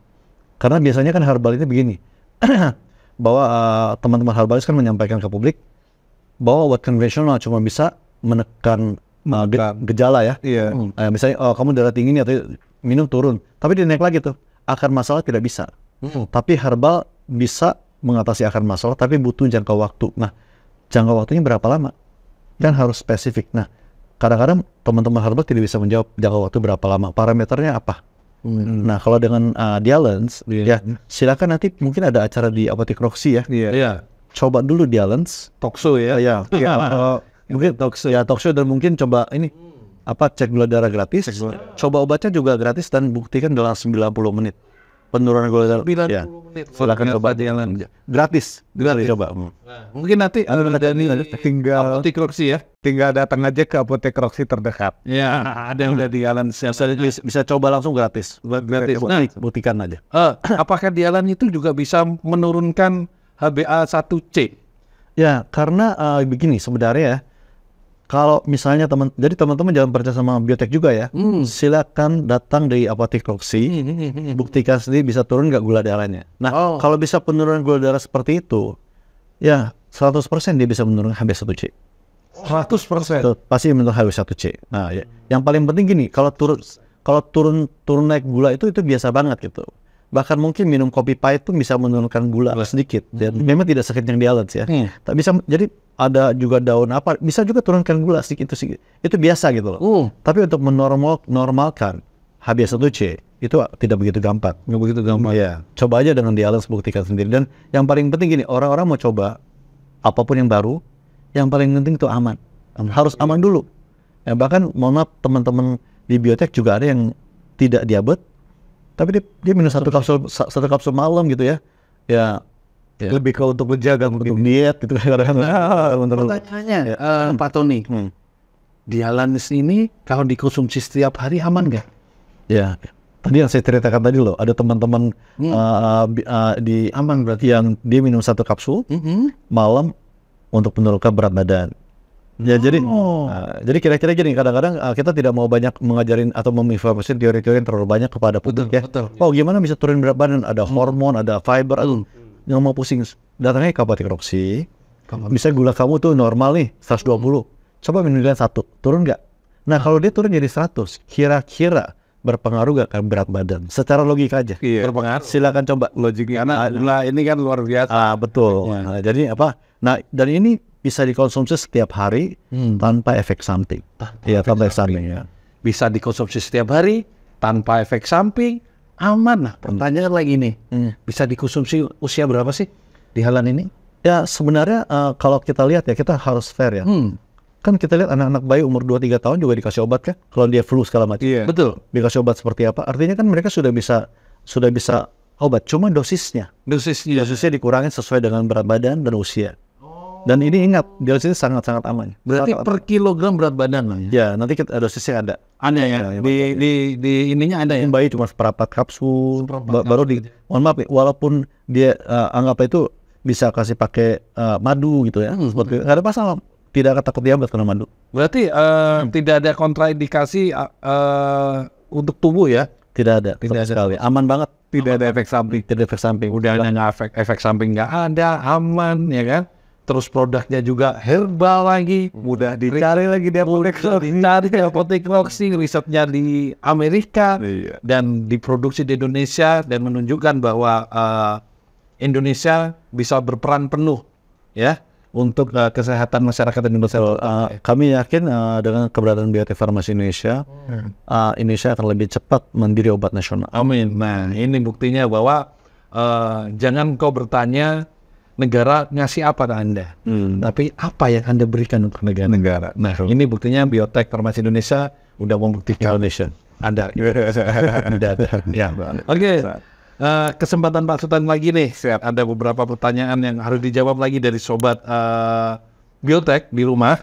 Karena biasanya kan herbal ini begini. <clears throat> bahwa teman teman-teman herbalis kan menyampaikan ke publik bahwa obat konvensional cuma bisa menekan uh, gejala ya. Iya. Yeah. Hmm. Uh, misalnya oh, kamu darah tinggi nih atau minum turun, tapi dia naik lagi tuh. Akar masalah tidak bisa. Hmm. Tapi herbal bisa mengatasi akar masalah tapi butuh jangka waktu. Nah, jangka waktunya berapa lama? dan harus spesifik. Nah, kadang-kadang teman-teman herbal tidak bisa menjawab jangka waktu berapa lama. Parameternya apa? Hmm. hmm. Nah, kalau dengan uh, Dialens, yeah. ya silakan nanti mungkin ada acara di apotek Roxy ya. Iya. Yeah. Yeah. Coba dulu Dialens. Tokso ya. Iya. <laughs> ya, Ya. mungkin talk show, ya talk show dan mungkin coba ini hmm. apa cek gula darah gratis Cek. coba obatnya juga gratis dan buktikan dalam 90 menit penurunan gula darah 90 ya. menit silakan coba jalan gratis gratis coba nah, hmm. mungkin nanti ada ada ini tinggal apotek Roxy ya tinggal datang aja ke apotek Roxy terdekat ya ada yang udah di jalan bisa, bisa coba langsung gratis gratis nah, buktikan aja uh, apakah di jalan itu juga bisa menurunkan HbA1c ya karena uh, begini sebenarnya ya, kalau misalnya teman jadi teman-teman jangan percaya sama biotek juga ya hmm. silakan datang di apotek Roxy hmm, hmm, hmm, buktikan sendiri bisa turun nggak gula darahnya nah oh. kalau bisa penurunan gula darah seperti itu ya 100% dia bisa menurunkan HB1C 100% persen. pasti menurun HB1C nah ya. yang paling penting gini kalau turun kalau turun turun naik gula itu itu biasa banget gitu bahkan mungkin minum kopi pahit pun bisa menurunkan gula sedikit dan memang tidak sakit yang di alat ya hmm. tak bisa jadi ada juga daun apa bisa juga turunkan gula sedikit itu sedikit itu biasa gitu loh uh. tapi untuk menormal normalkan habis satu c itu tidak begitu gampang nggak begitu gampang ya coba aja dengan dialog buktikan sendiri dan yang paling penting gini orang-orang mau coba apapun yang baru yang paling penting itu aman harus aman iya. dulu ya, bahkan mohon maaf teman-teman di biotek juga ada yang tidak diabetes tapi dia, dia minum satu kapsul satu kapsul malam gitu ya ya yeah. lebih ke untuk menjaga mungkin untuk diet gitu kan, kadang-kadang nah, ah, nah, pertanyaannya ya. uh, Pak Tony hmm. dialysis ini kalau dikonsumsi setiap hari aman nggak ya tadi yang saya ceritakan tadi loh ada teman-teman hmm. uh, uh, di aman berarti yang dia minum satu kapsul hmm. malam untuk menurunkan berat badan Ya oh. jadi, uh, jadi kira-kira gini kadang-kadang uh, kita tidak mau banyak mengajarin atau meminformasikan teori-teori yang terlalu banyak kepada publik ya. Betul. Oh gimana bisa turun berat badan? Ada hmm. hormon, ada fiber, hmm yang mau pusing datangnya ke kabupaten roksi bisa gula kamu tuh normal nih 120 hmm. coba minum satu turun nggak nah hmm. kalau dia turun jadi 100 kira-kira berpengaruh gak ke berat badan secara logika aja iya. berpengaruh silakan coba logiknya karena nah, ini kan luar biasa ah betul ya. nah, jadi apa nah dan ini bisa dikonsumsi setiap hari hmm. tanpa efek samping tanpa ya efek tanpa efek samping ya bisa dikonsumsi setiap hari tanpa efek samping aman lah. Pertanyaan hmm. lagi nih, hmm. bisa dikonsumsi usia berapa sih di halan ini? Ya sebenarnya uh, kalau kita lihat ya kita harus fair ya. Hmm. Kan kita lihat anak-anak bayi umur 2 tiga tahun juga dikasih obat kan, kalau dia flu segala macam. Yeah. Betul. Dikasih obat seperti apa? Artinya kan mereka sudah bisa sudah bisa obat, cuma dosisnya. Dosisnya. Dosisnya dikurangin sesuai dengan berat badan dan usia. Dan ini ingat, dosis sangat-sangat aman. Berarti per kilogram berat badan lah ya? Ya, nanti kita, eh, dosisnya ada. Ada ya? ya, ya di, ya. di, di ininya ada ya? Bayi cuma seperempat kapsul, seperapat baru kapsul. di, mohon maaf walaupun dia uh, anggap itu bisa kasih pakai uh, madu gitu ya. Hmm. Seperti, hmm. gak ada masalah, tidak akan takut diabetes karena madu. Berarti uh, hmm. tidak ada kontraindikasi uh, untuk tubuh ya? Tidak ada, tidak ada. sekali. Aman banget. Tidak aman. ada efek samping. Tidak ada efek samping. Udah ada efek efek samping nggak ada, aman ya kan? terus produknya juga herbal lagi mudah dicari lagi di apotek, dicari di apotek Roxy risetnya di Amerika iya. dan diproduksi di Indonesia dan menunjukkan bahwa uh, Indonesia bisa berperan penuh ya untuk uh, kesehatan masyarakat Indonesia. Uh, kami yakin uh, dengan keberadaan Biotech Farmasi Indonesia, hmm. uh, Indonesia akan lebih cepat mendiri obat nasional. Amin. Nah, ini buktinya bahwa uh, jangan kau bertanya negara ngasih apa ke Anda, hmm. tapi apa yang Anda berikan untuk negara. negara. Nah, so. ini buktinya Biotek Farmasi Indonesia udah membuktikan Indonesia. Anda. Anda. ya. Oke. Okay. Uh, eh, kesempatan Pak Sultan lagi nih. Siap. Ada beberapa pertanyaan yang harus dijawab lagi dari sobat uh, eh, Biotek di rumah.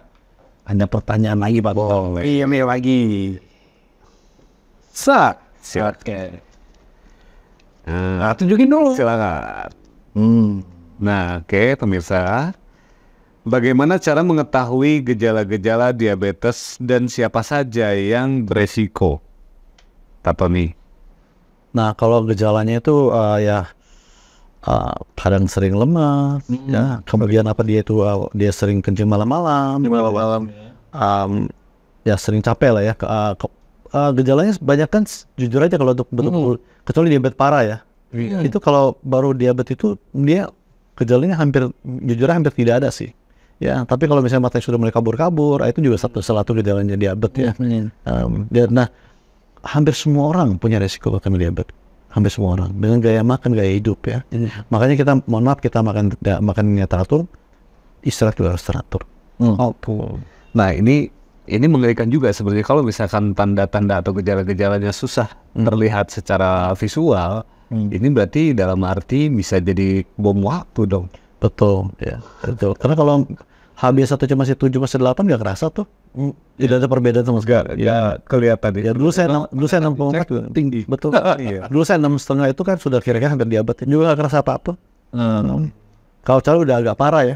Ada pertanyaan lagi Pak Sultan. Iya, iya lagi. Sak. Siap. Oke. Okay. Uh, nah, tunjukin dulu. Silakan. Hmm. Nah, oke okay, pemirsa, bagaimana cara mengetahui gejala-gejala diabetes dan siapa saja yang beresiko? nih? Nah, kalau gejalanya itu uh, ya uh, kadang sering lemah, hmm. ya. Kemudian apa dia itu uh, dia sering kencing malam-malam, malam-malam. Um, ya sering capek lah ya. uh, uh, gejalanya banyak kan jujur aja kalau untuk betul hmm. kecuali diabetes parah ya. Yeah. Itu kalau baru diabetes itu dia gejalanya hampir jujur hampir tidak ada sih ya tapi kalau misalnya mata sudah mulai kabur-kabur ah, itu juga satu salah satu gejalanya diabetes ya um, nah hampir semua orang punya resiko kami diabetes hampir semua orang dengan gaya makan gaya hidup ya iya. makanya kita mohon maaf kita makan ya, makannya teratur istirahat juga harus teratur hmm. oh, cool. nah ini ini mengerikan juga sebenarnya kalau misalkan tanda-tanda atau gejala-gejalanya susah hmm. terlihat secara visual Hmm. Ini berarti dalam arti bisa jadi bom waktu dong. Betul, ya betul. Karena kalau hb satu cuma si tujuh masih delapan nggak kerasa tuh. Hmm. Tidak ada perbedaan sama sekali. Ya, ya kelihatan. Ya dulu saya enam, dulu saya enam tinggi. Betul. <laughs> iya. Dulu saya enam setengah itu kan sudah kira-kira hampir di Juga nggak kerasa apa apa. Hmm. hmm. Kalau calon udah agak parah ya.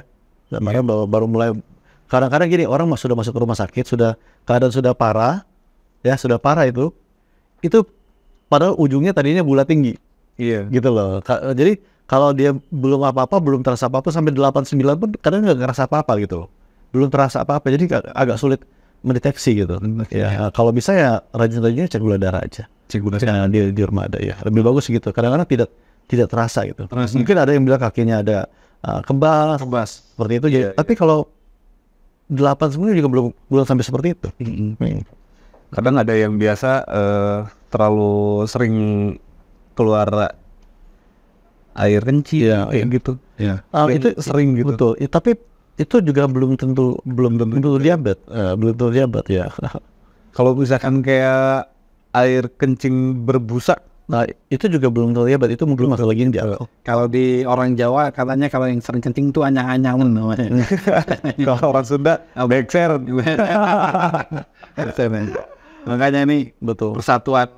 karena yeah. Iya. baru, baru mulai. Kadang-kadang gini orang sudah masuk ke rumah sakit sudah keadaan sudah parah, ya sudah parah itu. Itu padahal ujungnya tadinya gula tinggi. Iya. Gitu loh. Ka eh, jadi kalau dia belum apa-apa, belum terasa apa-apa sampai sembilan pun kadang nggak ngerasa apa-apa gitu Belum terasa apa-apa. Jadi agak sulit mendeteksi gitu. Ya, ya. kalau bisa ya rajin-rajinnya cek gula darah aja. Cek gula darah di, di rumah ada ya. Lebih bagus gitu. Kadang-kadang tidak tidak terasa gitu. Terasa. Mungkin ada yang bilang kakinya ada uh, kebas, kebas seperti itu. Ya, jadi, ya. Tapi kalau delapan sebenarnya juga belum belum sampai seperti itu. Mm -hmm. Kadang ada yang biasa uh, terlalu sering keluar air kencing ya, kayak iya. gitu. Ya. itu sering gitu. Betul. Ya, tapi itu juga belum tentu belum tentu diabetes, uh, belum tentu diabetes ya. <laughs> Kalau misalkan kayak air kencing berbusa Nah, itu juga belum tentu diabet. itu mungkin masalah lagi di Kalau di orang Jawa katanya kalau yang sering kencing itu anyang anyangan hmm. namanya. <laughs> kalau orang Sunda, bekser. <laughs> Ya. Makanya nih, betul. Persatuan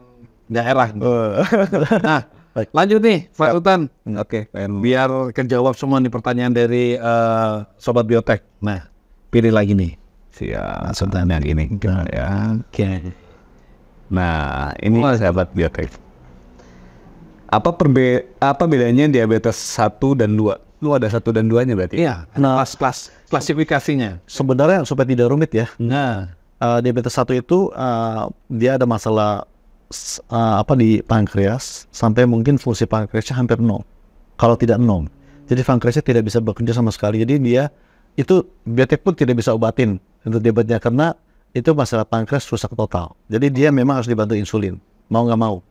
daerah. Oh. <laughs> nah, Baik. Lanjut nih, Pak Utan. Hmm. Oke. Okay. Biar kejawab semua nih pertanyaan dari uh, sobat biotek. Nah, pilih lagi nih. Siap. Nah, Sultan yang ini. Nah, ya. Oke. Okay. Nah, ini oh. sahabat biotek. Apa perbe apa bedanya diabetes 1 dan 2? Lu ada satu dan duanya berarti? Iya. Nah, plus nah, plus klasifikasinya. Sebenarnya supaya tidak rumit ya. Nah, uh, diabetes 1 itu uh, dia ada masalah uh, apa di pankreas sampai mungkin fungsi pankreasnya hampir nol kalau tidak nol jadi pankreasnya tidak bisa bekerja sama sekali jadi dia itu biotek pun tidak bisa obatin untuk diabetes karena itu masalah pankreas rusak total jadi dia memang harus dibantu insulin mau nggak mau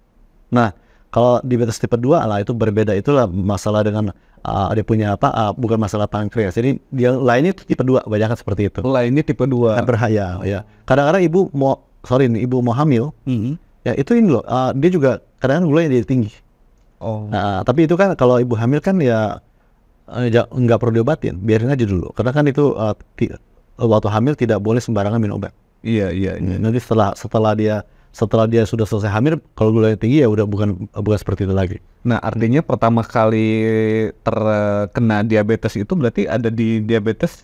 nah kalau diabetes tipe 2 lah itu berbeda itulah masalah dengan uh, dia punya apa uh, bukan masalah pankreas jadi dia lainnya itu tipe 2 banyak seperti itu lainnya tipe 2 berbahaya ya kadang-kadang ibu mau sorry nih, ibu mau hamil mm -hmm ya itu ini loh uh, dia juga kadang-kadang yang jadi tinggi oh nah, tapi itu kan kalau ibu hamil kan ya eh, nggak perlu diobatin biarin aja dulu karena kan itu uh, waktu hamil tidak boleh sembarangan minum obat iya iya, hmm, iya. nanti setelah setelah dia setelah dia sudah selesai hamil kalau gula yang tinggi ya udah bukan bukan seperti itu lagi. Nah artinya pertama kali terkena diabetes itu berarti ada di diabetes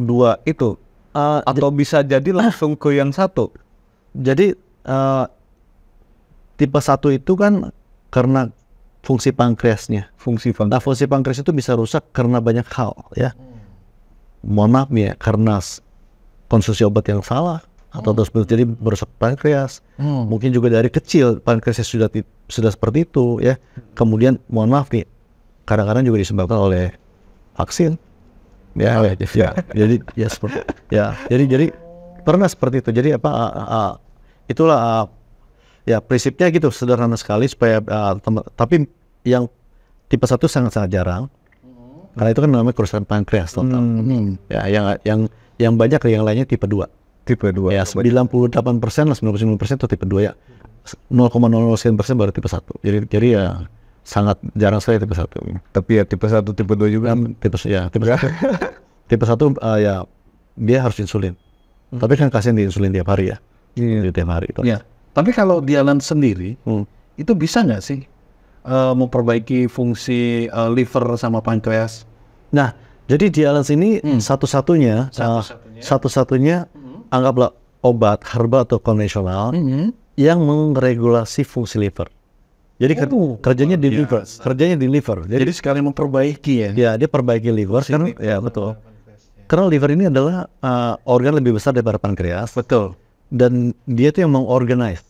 dua itu uh, atau bisa jadi langsung ke yang satu. Jadi uh, tipe 1 itu kan karena fungsi pankreasnya. Fungsi pankreas. Nah, fungsi pankreas itu bisa rusak karena banyak hal ya. Hmm. Mohon maaf ya, karena konsumsi obat yang salah atau hmm. terus jadi merusak pankreas. Hmm. Mungkin juga dari kecil pankreasnya sudah sudah seperti itu ya. Kemudian mohon maaf nih, kadang-kadang juga disebabkan oleh vaksin. Ya, oh, ya, ya. jadi ya seperti ya. Jadi jadi pernah seperti itu. Jadi apa uh, uh, itulah uh, Ya prinsipnya gitu sederhana sekali supaya uh, ah, tem- tapi yang tipe satu sangat-sangat jarang hmm. karena itu kan namanya kerusakan pankreas total. Hmm. Ya yang yang yang banyak yang lainnya tipe 2 Tipe 2 Ya sembilan puluh delapan persen lah sembilan puluh persen itu tipe 2 ya. 0,00 persen baru tipe 1 Jadi jadi ya sangat jarang sekali tipe 1 Tapi ya tipe 1, tipe 2 juga. Nah, tipe ya tipe satu. tipe 1 uh, ya, <laughs> ah, ya dia harus insulin. Hmm. Tapi kan kasihan di insulin tiap hari ya. Iya. Yeah. Tiap hari itu. Yeah. Tapi kalau Dialan sendiri, hmm. itu bisa nggak sih uh, memperbaiki fungsi uh, liver sama pankreas? Nah, jadi Dialan ini hmm. satu-satunya, eh, satu-satunya, uh, satu-satunya hmm. anggaplah obat herbal atau konvensional hmm. yang mengregulasi fungsi liver. Jadi oh, kerjanya di ya. liver, kerjanya di liver. Jadi, jadi sekali memperbaiki ya. Ya, dia perbaiki liver Fungsi karena liver, ya betul. Karena liver ini adalah uh, organ lebih besar daripada pankreas. Betul. Dan dia itu yang mengorganize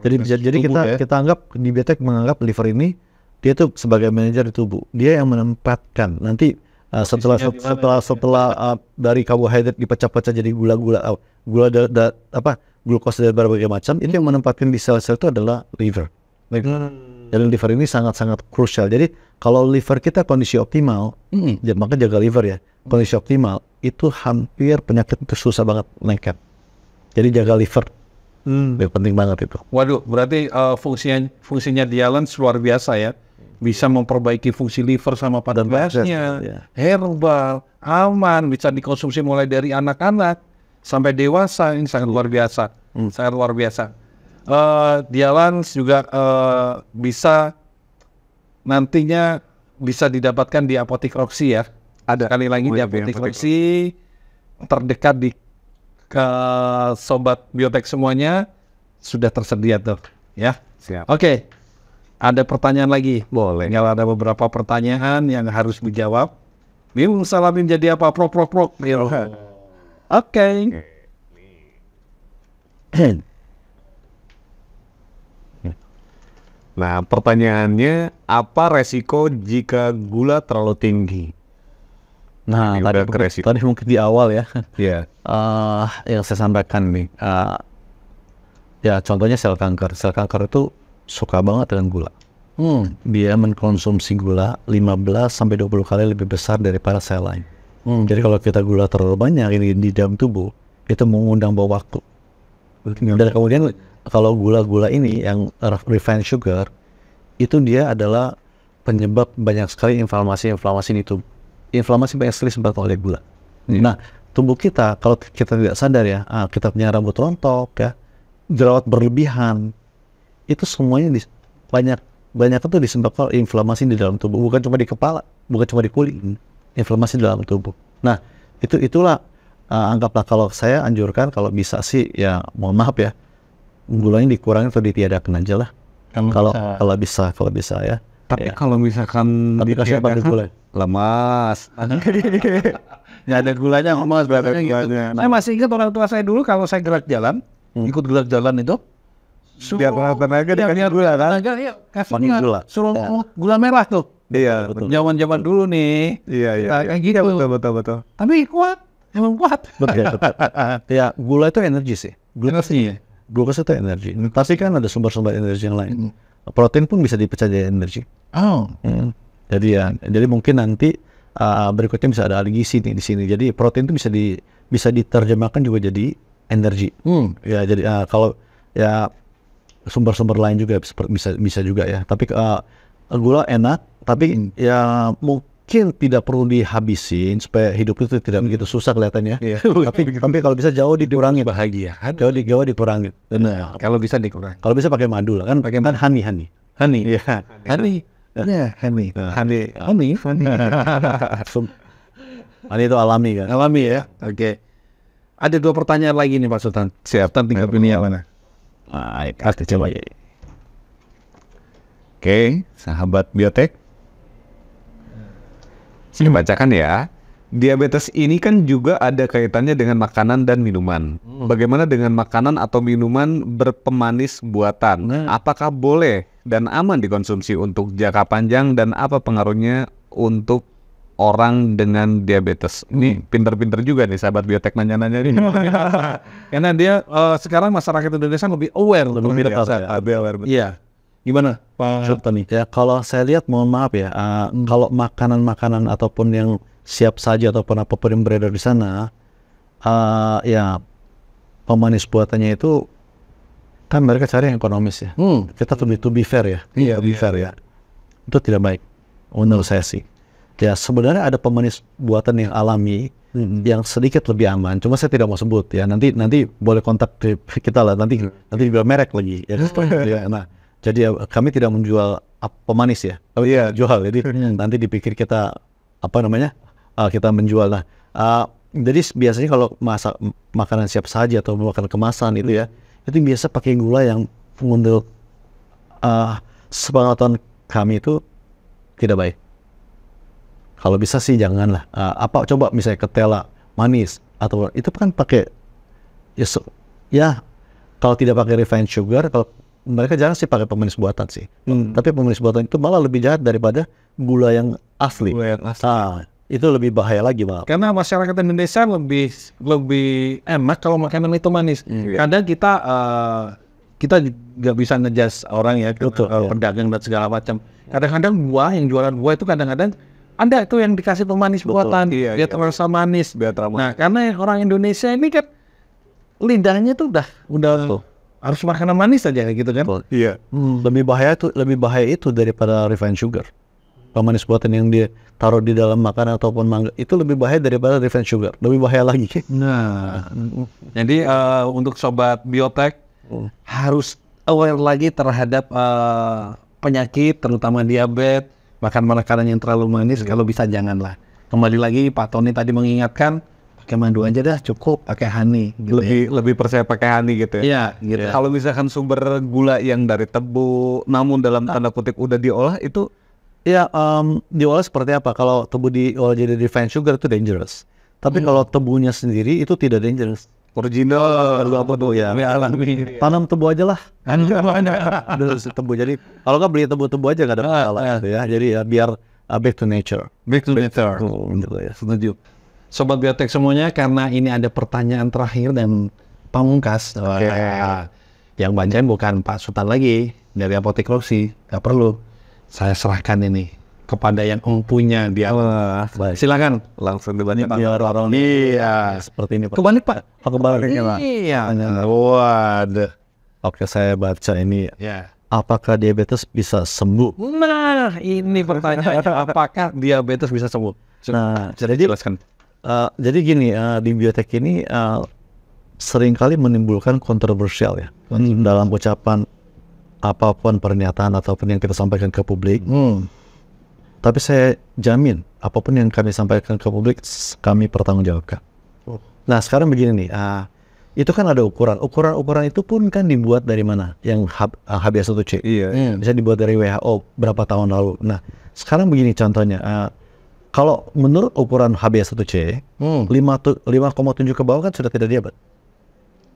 jadi jadi kita ya. kita anggap di Biotek menganggap liver ini dia tuh sebagai manajer di tubuh. Dia yang menempatkan nanti uh, setelah setelah setelah, setelah uh, dari karbohidrat dipecah-pecah jadi gula-gula uh, eh, gula da, da, apa glukosa dan berbagai macam ini yang menempatkan di sel-sel itu adalah liver. liver. Hmm. Jadi liver ini sangat-sangat krusial. Jadi kalau liver kita kondisi optimal, hmm. ya, maka jaga liver ya. Kondisi optimal itu hampir penyakit itu susah banget lengket. Jadi jaga liver Hmm. Ya, penting banget itu. Waduh, berarti uh, fungsinya fungsinya Dialens luar biasa ya. Bisa memperbaiki fungsi liver sama pada ya. Iya. herbal, aman, bisa dikonsumsi mulai dari anak-anak sampai dewasa. Ini sangat luar biasa, hmm. sangat luar biasa. Uh, eh, Dialens juga uh, bisa nantinya bisa didapatkan di apotek Roxy ya. Ada. Kali lagi oh, di iya, apotek Roxy terdekat di ke sobat biotek semuanya sudah tersedia tuh ya. Siap. Oke. Okay. Ada pertanyaan lagi? Boleh. Tinggal ada beberapa pertanyaan yang harus dijawab. Bingung salamin jadi apa? Prok prok prok. <laughs> Oh. Oke. Okay. Nah, pertanyaannya apa resiko jika gula terlalu tinggi? Nah, tadi mungkin, tadi mungkin di awal ya. Iya. Yeah. <laughs> Uh, yang saya sampaikan nih. Uh, ya, contohnya sel kanker. Sel kanker itu suka banget dengan gula. Hmm. Dia mengkonsumsi gula 15 sampai 20 kali lebih besar daripada sel lain. Hmm. Jadi kalau kita gula terlalu banyak ini di dalam tubuh, itu mengundang bau waktu. Dan kemudian kalau gula-gula ini yang refined sugar itu dia adalah penyebab banyak sekali inflamasi-inflamasi di tubuh inflamasi banyak sekali sempat oleh gula. Hmm. Nah, tubuh kita kalau kita tidak sadar ya, ah, kita punya rambut rontok ya, jerawat berlebihan, itu semuanya di, banyak banyak itu disebabkan inflamasi di dalam tubuh, bukan cuma di kepala, bukan cuma di kulit, inflamasi di dalam tubuh. Nah, itu itulah uh, anggaplah kalau saya anjurkan kalau bisa sih ya mohon maaf ya gulanya dikurangi atau ditiadakan aja lah. Kalau kalau bisa kalau bisa ya. Tapi ya. kalau misalkan Tapi kasih apa ada gula? Lemas. Ya <laughs> ada gulanya ngomong sebenarnya gitu. Nah, saya masih ingat orang tua saya dulu kalau saya gerak jalan, hmm. ikut gerak jalan itu suruh biar tenaga dia gula kan? Tenaga iya kasihnya gula. Suruh ya. gula merah tuh. Iya, betul. Zaman-zaman dulu nih. Iya, iya. Kayak iya. gitu. Iya, betul, betul, betul. Tapi kuat, emang kuat. Betul, betul. <laughs> ya, gula itu energi sih. Gula energi ya glukosa itu energi. Tapi kan ada sumber-sumber energi yang lain. Hmm. Protein pun bisa dipecah jadi energi. Oh. Hmm. Jadi ya, jadi mungkin nanti uh, berikutnya bisa ada gizi nih di sini. Jadi protein itu bisa di bisa diterjemahkan juga jadi energi. Hmm. Ya jadi uh, kalau ya sumber-sumber lain juga bisa bisa juga ya. Tapi uh, gula enak, tapi hmm. ya mungkin tidak perlu dihabisin supaya hidup itu tidak hmm. begitu susah kelihatannya. Iya. <laughs> tapi, tapi kalau bisa jauh dikurangi bahagia. Jauh di jauh dikurangi. Benar. Nah, kalau bisa dikurangi. Kalau bisa pakai madu lah kan. Pakai kan honey honey. Honey. Iya. Honey. Ya, honey. Honey. Honey. <laughs> Honey itu alami kan. Alami ya. Oke. Okay. Ada dua pertanyaan lagi nih Pak Sultan. Siap. tentang tinggal pilih yang mana? Ah, coba ya. Oke, okay, sahabat biotek, saya bacakan ya. Diabetes ini kan juga ada kaitannya dengan makanan dan minuman. Hmm. Bagaimana dengan makanan atau minuman berpemanis buatan? Hmm. Apakah boleh dan aman dikonsumsi untuk jangka panjang dan apa pengaruhnya untuk orang dengan diabetes. Ini hmm. pinter-pinter juga nih sahabat biotek nanya-nanya ini. <laughs> Karena dia uh, sekarang masyarakat Indonesia lebih aware, lebih, lebih aware. Ya. Lebih aware. Iya. Gimana Pak Tony? Ya kalau saya lihat mohon maaf ya, uh, hmm. kalau makanan-makanan ataupun yang siap saja ataupun apapun yang beredar di sana, uh, ya pemanis buatannya itu kan mereka cari yang ekonomis ya. Hmm. Kita to be, to be fair ya, yeah, to be iya, fair ya. Iya. Itu tidak baik menurut saya sih. Ya sebenarnya ada pemanis buatan yang alami hmm. yang sedikit lebih aman. Cuma saya tidak mau sebut ya. Nanti nanti boleh kontak kita lah. Nanti hmm. nanti juga merek lagi. ya kan? hmm. iya, nah jadi eh, kami tidak menjual pemanis ya. Oh iya, jual. Jadi <laughs> hmm. nanti dipikir kita apa namanya? Uh, kita menjual lah. Uh, eh, jadi biasanya kalau masak makanan siap saji atau makanan kemasan itu ya, hmm. itu biasa pakai gula yang untuk uh, sepengetahuan kami itu tidak baik. Kalau bisa sih janganlah. Uh, apa coba misalnya ketela manis atau itu kan pakai ya, so, ya kalau tidak pakai refined sugar kalau mereka jarang sih pakai pemanis buatan sih. Hmm. Tapi pemanis buatan itu malah lebih jahat daripada gula yang asli. Gula yang asli. Nah, itu lebih bahaya lagi malah. Karena masyarakat Indonesia lebih lebih enak kalau makanan itu manis. Hmm, iya. Kadang kita uh, kita nggak bisa ngejas orang ya, Betul, uh, ya, pedagang dan segala macam. Kadang-kadang buah yang jualan buah itu kadang-kadang anda itu yang dikasih pemanis Betul, buatan, iya, biar iya. terasa manis. Biar Nah, karena orang Indonesia ini kan lidahnya tuh udah udah Betul harus makanan manis aja gitu kan? Iya. Hmm. Lebih bahaya itu lebih bahaya itu daripada refined sugar. Pemanis buatan yang dia taruh di dalam makanan ataupun mangga itu lebih bahaya daripada refined sugar. Lebih bahaya lagi. <laughs> Nah, jadi uh, untuk sobat biotek hmm. harus aware lagi terhadap uh, penyakit terutama diabetes, makan makanan yang terlalu manis kalau bisa janganlah. Kembali lagi Pak Tony tadi mengingatkan pakai madu aja dah cukup pakai honey gitu ya. lebih ya. lebih percaya pakai honey gitu ya, ya gitu. kalau misalkan sumber gula yang dari tebu namun dalam ah. tanda kutip udah diolah itu ya um, diolah seperti apa kalau tebu diolah jadi refined sugar itu dangerous tapi hmm. kalau tebunya sendiri itu tidak dangerous original oh, apa tuh ya. ya alami tanam tebu aja lah kan? <laughs> tebu jadi kalau nggak beli tebu-tebu aja nggak ada ah, masalah ah. Gitu ya jadi ya biar uh, back to nature back to back nature to, gitu ya Sobat Biotek semuanya karena ini ada pertanyaan terakhir dan pamungkas. Oh, okay. Uh, yang bacain bukan Pak Sultan lagi dari Apotek Roksi. nggak perlu. Saya serahkan ini kepada yang umpunya dia. awal Silakan. Langsung dibalik Pak. Biar orang iya. seperti ini Pak. Kebalik Pak. Pak kebalik Iya. Pak. Iya. Waduh. Oke saya baca ini. Ya. Yeah. Apakah diabetes bisa sembuh? Nah, ini pertanyaan. <laughs> Apakah diabetes bisa sembuh? Nah, jadi jelaskan Uh, jadi gini uh, di biotek ini uh, seringkali menimbulkan kontroversial ya hmm. dalam ucapan apapun pernyataan ataupun yang kita sampaikan ke publik. Hmm. Tapi saya jamin apapun yang kami sampaikan ke publik kami pertanggungjawabkan. Oh. Nah sekarang begini nih, uh, itu kan ada ukuran. Ukuran-ukuran itu pun kan dibuat dari mana? Yang hbs 1 c Iya. Bisa dibuat dari WHO berapa tahun lalu. Nah sekarang begini contohnya. Uh, kalau menurut ukuran HbA1c, hmm. 5,7 ke bawah kan sudah tidak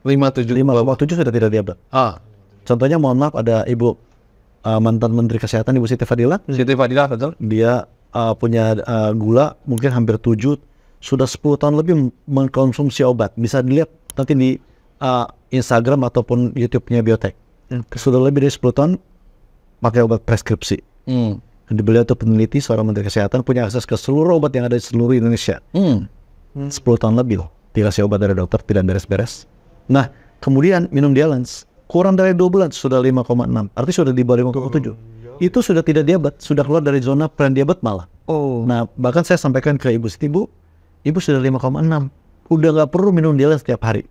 lima 5,7 tujuh sudah tidak diabet Ah. Contohnya mohon maaf ada Ibu uh, mantan Menteri Kesehatan Ibu Siti Fadila. Siti Fadila betul. Dia uh, punya uh, gula mungkin hampir 7 sudah 10 tahun lebih mengkonsumsi obat. Bisa dilihat nanti di uh, Instagram ataupun YouTube-nya Biotech Hmm. Sudah lebih dari 10 tahun pakai obat preskripsi. Hmm beliau itu peneliti seorang menteri kesehatan punya akses ke seluruh obat yang ada di seluruh Indonesia. Hmm. 10 hmm. tahun lebih loh. Dikasih obat dari dokter tidak beres-beres. Nah, kemudian minum dialens. Kurang dari 2 bulan sudah 5,6. Artinya sudah di bawah 5,7. Ya. Itu sudah tidak diabet, sudah keluar dari zona diabet malah. Oh. Nah, bahkan saya sampaikan ke ibu Siti, Bu, ibu sudah 5,6. Udah nggak perlu minum dialens setiap hari.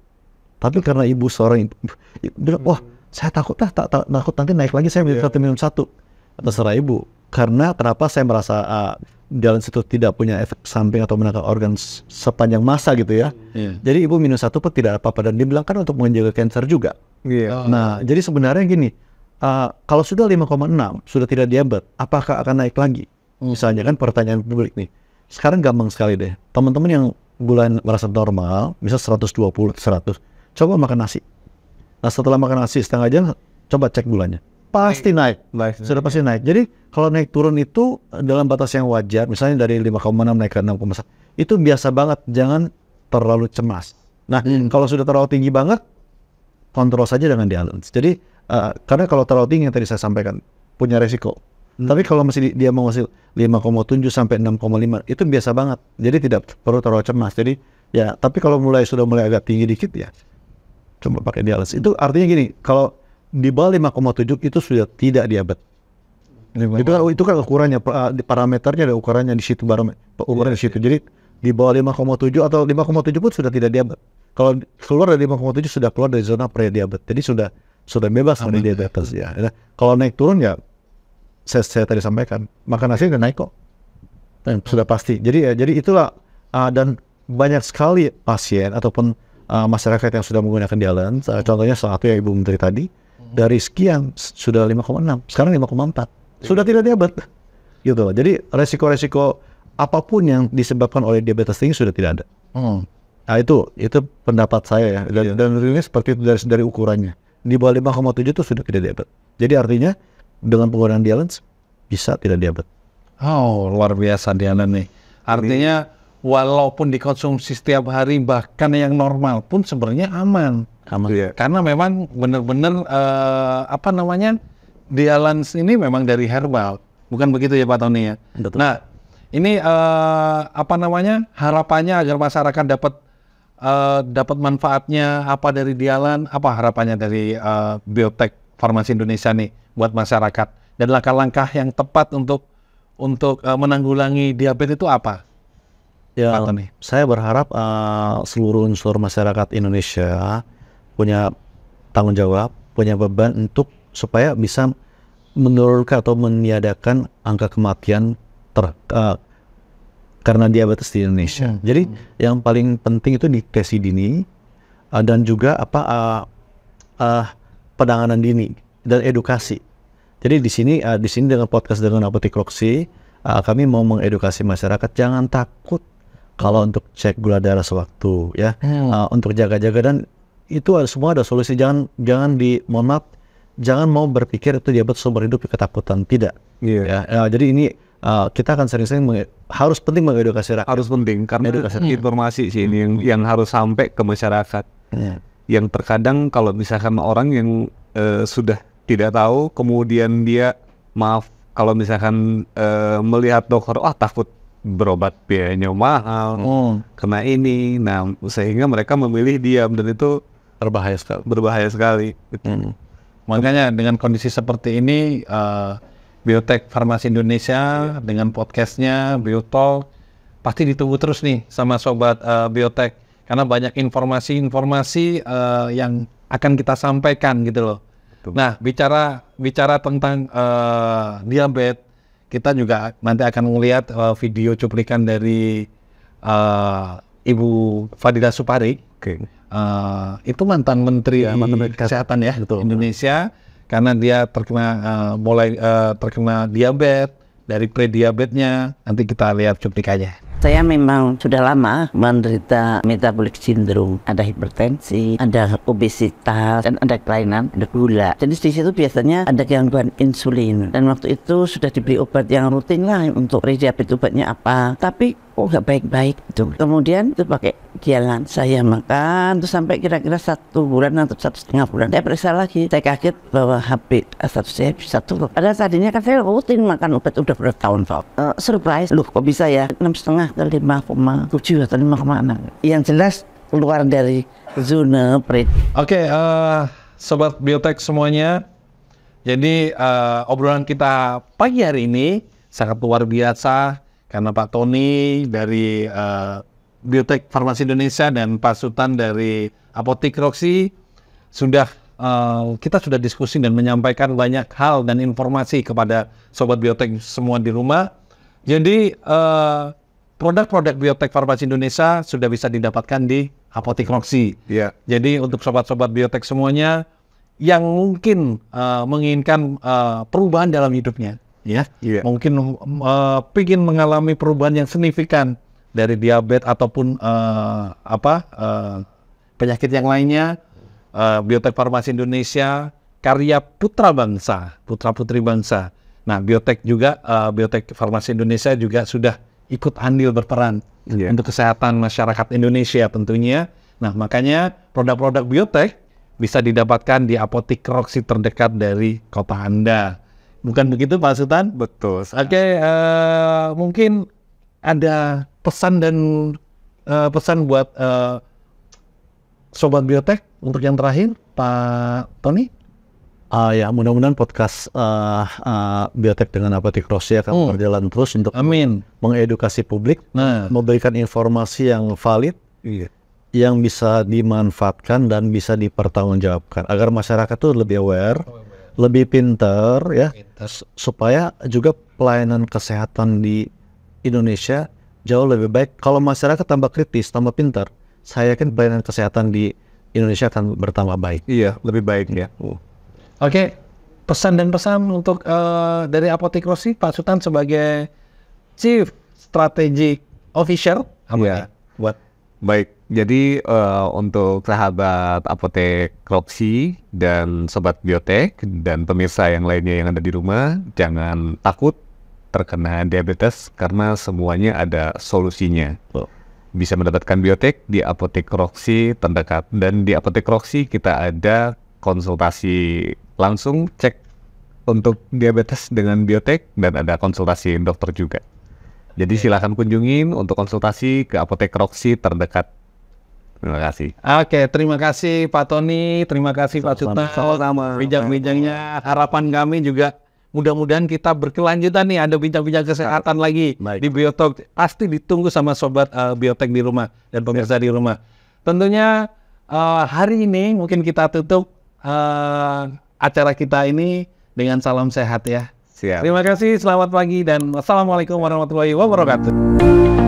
Tapi karena ibu seorang ibu, <laughs> ibu bilang, wah, hmm. saya takut lah, tak, tak, takut nanti naik lagi saya minum yeah. satu minum satu terserah ibu karena kenapa saya merasa uh, jalan situ tidak punya efek samping atau menangkap organ sepanjang masa gitu ya. Hmm. Yeah. Jadi ibu minus satu pun tidak apa-apa dan bilang kan untuk menjaga cancer juga. Yeah. Oh. Nah, jadi sebenarnya gini, uh, kalau sudah 5,6 sudah tidak diabetes, apakah akan naik lagi? Mm. Misalnya kan pertanyaan publik nih. Sekarang gampang sekali deh. Teman-teman yang bulan merasa normal, misal 120, 100, coba makan nasi. Nah, setelah makan nasi setengah jam, coba cek gulanya pasti naik. naik. Sudah pasti ya. naik. Jadi kalau naik turun itu dalam batas yang wajar, misalnya dari 5,6 naik ke 6,1, itu biasa banget. Jangan terlalu cemas. Nah, hmm. kalau sudah terlalu tinggi banget, kontrol saja dengan balance. Jadi uh, karena kalau terlalu tinggi yang tadi saya sampaikan punya resiko. Hmm. Tapi kalau masih dia mau ngasih 5,7 sampai 6,5 itu biasa banget. Jadi tidak perlu terlalu cemas. Jadi ya, tapi kalau mulai sudah mulai agak tinggi dikit ya coba pakai balance. Itu artinya gini, kalau di bawah 5,7 itu sudah tidak diabetes. Itu kan itu kan ukurannya ah, parameternya ada ukurannya di situ barometer ukuran yeah, di situ. Yeah. Jadi di bawah 5,7 atau 5,7 pun sudah tidak diabetes. Kalau keluar dari 5,7 sudah keluar dari zona pre-diabetes. Jadi sudah sudah bebas dari diabetes ya. ya. Kalau naik turun ya saya, saya tadi sampaikan makan nasi udah naik kok. Dan sudah pasti. Jadi ya, jadi itulah uh, dan banyak sekali pasien ataupun uh, masyarakat yang sudah menggunakan dialan Uh, contohnya satu ya ibu menteri tadi dari sekian sudah 5,6 sekarang 5,4 iya. sudah tidak diabet gitu jadi resiko-resiko apapun yang disebabkan oleh diabetes tinggi sudah tidak ada hmm. nah itu itu pendapat saya ya dan, yeah. dan ini seperti itu dari dari ukurannya di bawah 5,7 itu sudah tidak diabet jadi artinya dengan penggunaan dialens bisa tidak diabet oh luar biasa dialens nih artinya walaupun dikonsumsi setiap hari bahkan yang normal pun sebenarnya aman kamu. Yeah. Karena memang benar-benar uh, apa namanya dialan ini memang dari herbal, bukan begitu ya Pak Tony ya. Betul. Nah, ini uh, apa namanya harapannya agar masyarakat dapat uh, dapat manfaatnya apa dari Dialan, apa harapannya dari uh, Biotek Farmasi Indonesia nih buat masyarakat dan langkah-langkah yang tepat untuk untuk uh, menanggulangi diabetes itu apa? Ya, Pak Tony. saya berharap uh, seluruh unsur masyarakat Indonesia punya tanggung jawab, punya beban untuk supaya bisa menurunkan atau meniadakan angka kematian ter, uh, karena diabetes di Indonesia. Hmm. Jadi hmm. yang paling penting itu deteksi dini uh, dan juga apa uh, uh, penanganan dini dan edukasi. Jadi di sini uh, di sini dengan podcast dengan Apotek Roksi uh, kami mau mengedukasi masyarakat jangan takut kalau untuk cek gula darah sewaktu ya hmm. uh, untuk jaga-jaga dan itu ada semua ada solusi jangan jangan di mohon maaf jangan mau berpikir itu dia sumber hidup ketakutan tidak yeah. ya, nah, jadi ini uh, kita akan sering-sering harus penting mengedukasi rakyat harus penting karena edukasi hmm. informasi sih ini yang, hmm. yang harus sampai ke masyarakat yeah. yang terkadang kalau misalkan orang yang uh, sudah tidak tahu kemudian dia maaf kalau misalkan uh, melihat dokter wah oh, takut berobat biayanya mahal, hmm. kena ini, nah sehingga mereka memilih diam dan itu berbahaya sekali berbahaya sekali hmm. makanya dengan kondisi seperti ini uh, eh, biotek farmasi Indonesia yeah. dengan podcastnya Biotalk pasti ditunggu terus nih sama sobat uh, eh, biotek karena banyak informasi-informasi uh, yang akan kita sampaikan gitu loh. Betul. Nah bicara bicara tentang uh, diabetes kita juga nanti akan melihat uh, video cuplikan dari uh, Ibu Fadila Supari. Okay. Eh, itu mantan menteri ya, mantan menteri kesehatan ya betul. Indonesia karena dia terkena uh, mulai uh, terkena diabetes dari diabetesnya, nanti kita lihat cuplikannya. Saya memang sudah lama menderita metabolic syndrome, Ada hipertensi, ada obesitas, dan ada kelainan, ada gula. Jadi di situ biasanya ada gangguan insulin. Dan waktu itu sudah diberi obat yang rutin lah untuk prediabetes obatnya apa. Tapi oh nggak baik-baik tuh kemudian itu pakai jalan saya makan terus sampai kira-kira satu bulan atau satu setengah bulan saya periksa lagi saya kaget bahwa HP satu saya bisa turun ada tadinya kan saya rutin makan obat udah berapa tahun Pak uh, surprise loh kok bisa ya enam setengah ke lima koma tujuh atau lima koma enam yang jelas keluar dari zona perit oke okay, uh, eh, sobat biotek semuanya jadi uh, obrolan kita pagi hari ini sangat luar biasa karena Pak Tony dari uh, eh, Biotek Farmasi Indonesia dan Pak Sultan dari Apotik Roxy sudah uh, kita sudah diskusi dan menyampaikan banyak hal dan informasi kepada sobat biotek semua di rumah. Jadi produk eh, produk-produk biotek farmasi Indonesia sudah bisa didapatkan di Apotik Roxy. Iya. Yeah. Jadi untuk sobat-sobat biotek semuanya yang mungkin uh, menginginkan uh, perubahan dalam hidupnya, ya yeah. mungkin uh, eh, ingin mengalami perubahan yang signifikan dari diabetes ataupun uh, apa uh, penyakit yang lainnya uh, biotek farmasi Indonesia karya putra bangsa putra putri bangsa nah biotek juga uh, biotek farmasi Indonesia juga sudah ikut andil berperan yeah. untuk kesehatan masyarakat Indonesia tentunya nah makanya produk-produk biotek bisa didapatkan di apotek Roxy terdekat dari kota Anda Bukan begitu Pak Sultan? Betul. Oke, okay, uh, eh, mungkin ada pesan dan uh, pesan buat uh, sobat biotek untuk yang terakhir, Pak Tony. Uh, ya mudah-mudahan podcast uh, uh, biotek dengan apotek Rossi akan hmm. berjalan terus untuk Amin. mengedukasi publik, nah. memberikan informasi yang valid, iya. yang bisa dimanfaatkan dan bisa dipertanggungjawabkan agar masyarakat tuh lebih aware lebih pinter ya supaya juga pelayanan kesehatan di Indonesia jauh lebih baik kalau masyarakat tambah kritis tambah pinter saya yakin pelayanan kesehatan di Indonesia akan bertambah baik iya lebih baik ya hmm. oke okay. pesan dan pesan untuk uh, dari apotek Rossi Pak Sutan sebagai Chief Strategic Official, apa ya buat Baik, jadi uh, untuk sahabat apotek Kropsi dan sobat biotek dan pemirsa yang lainnya yang ada di rumah, jangan takut terkena diabetes karena semuanya ada solusinya. Oh. Bisa mendapatkan biotek di apotek Kropsi terdekat dan di apotek Kropsi kita ada konsultasi langsung cek untuk diabetes dengan biotek dan ada konsultasi dokter juga. Jadi iya. silahkan kunjungin untuk konsultasi ke apotek Roxy terdekat. Terima kasih. Oke, terima kasih Pak Tony, terima kasih Pak Cutna. Sama-sama. Bijak-bijaknya harapan kami juga mudah-mudahan kita berkelanjutan nih ada bincang-bincang kesehatan Baik. lagi Baik. di Biotalk. Pasti ditunggu sama sobat uh, Biotek di rumah dan pemirsa ya. di rumah. Tentunya uh, hari ini mungkin kita tutup uh, acara kita ini dengan salam sehat ya Siap. Terima kasih, selamat pagi, dan wassalamualaikum warahmatullahi wabarakatuh.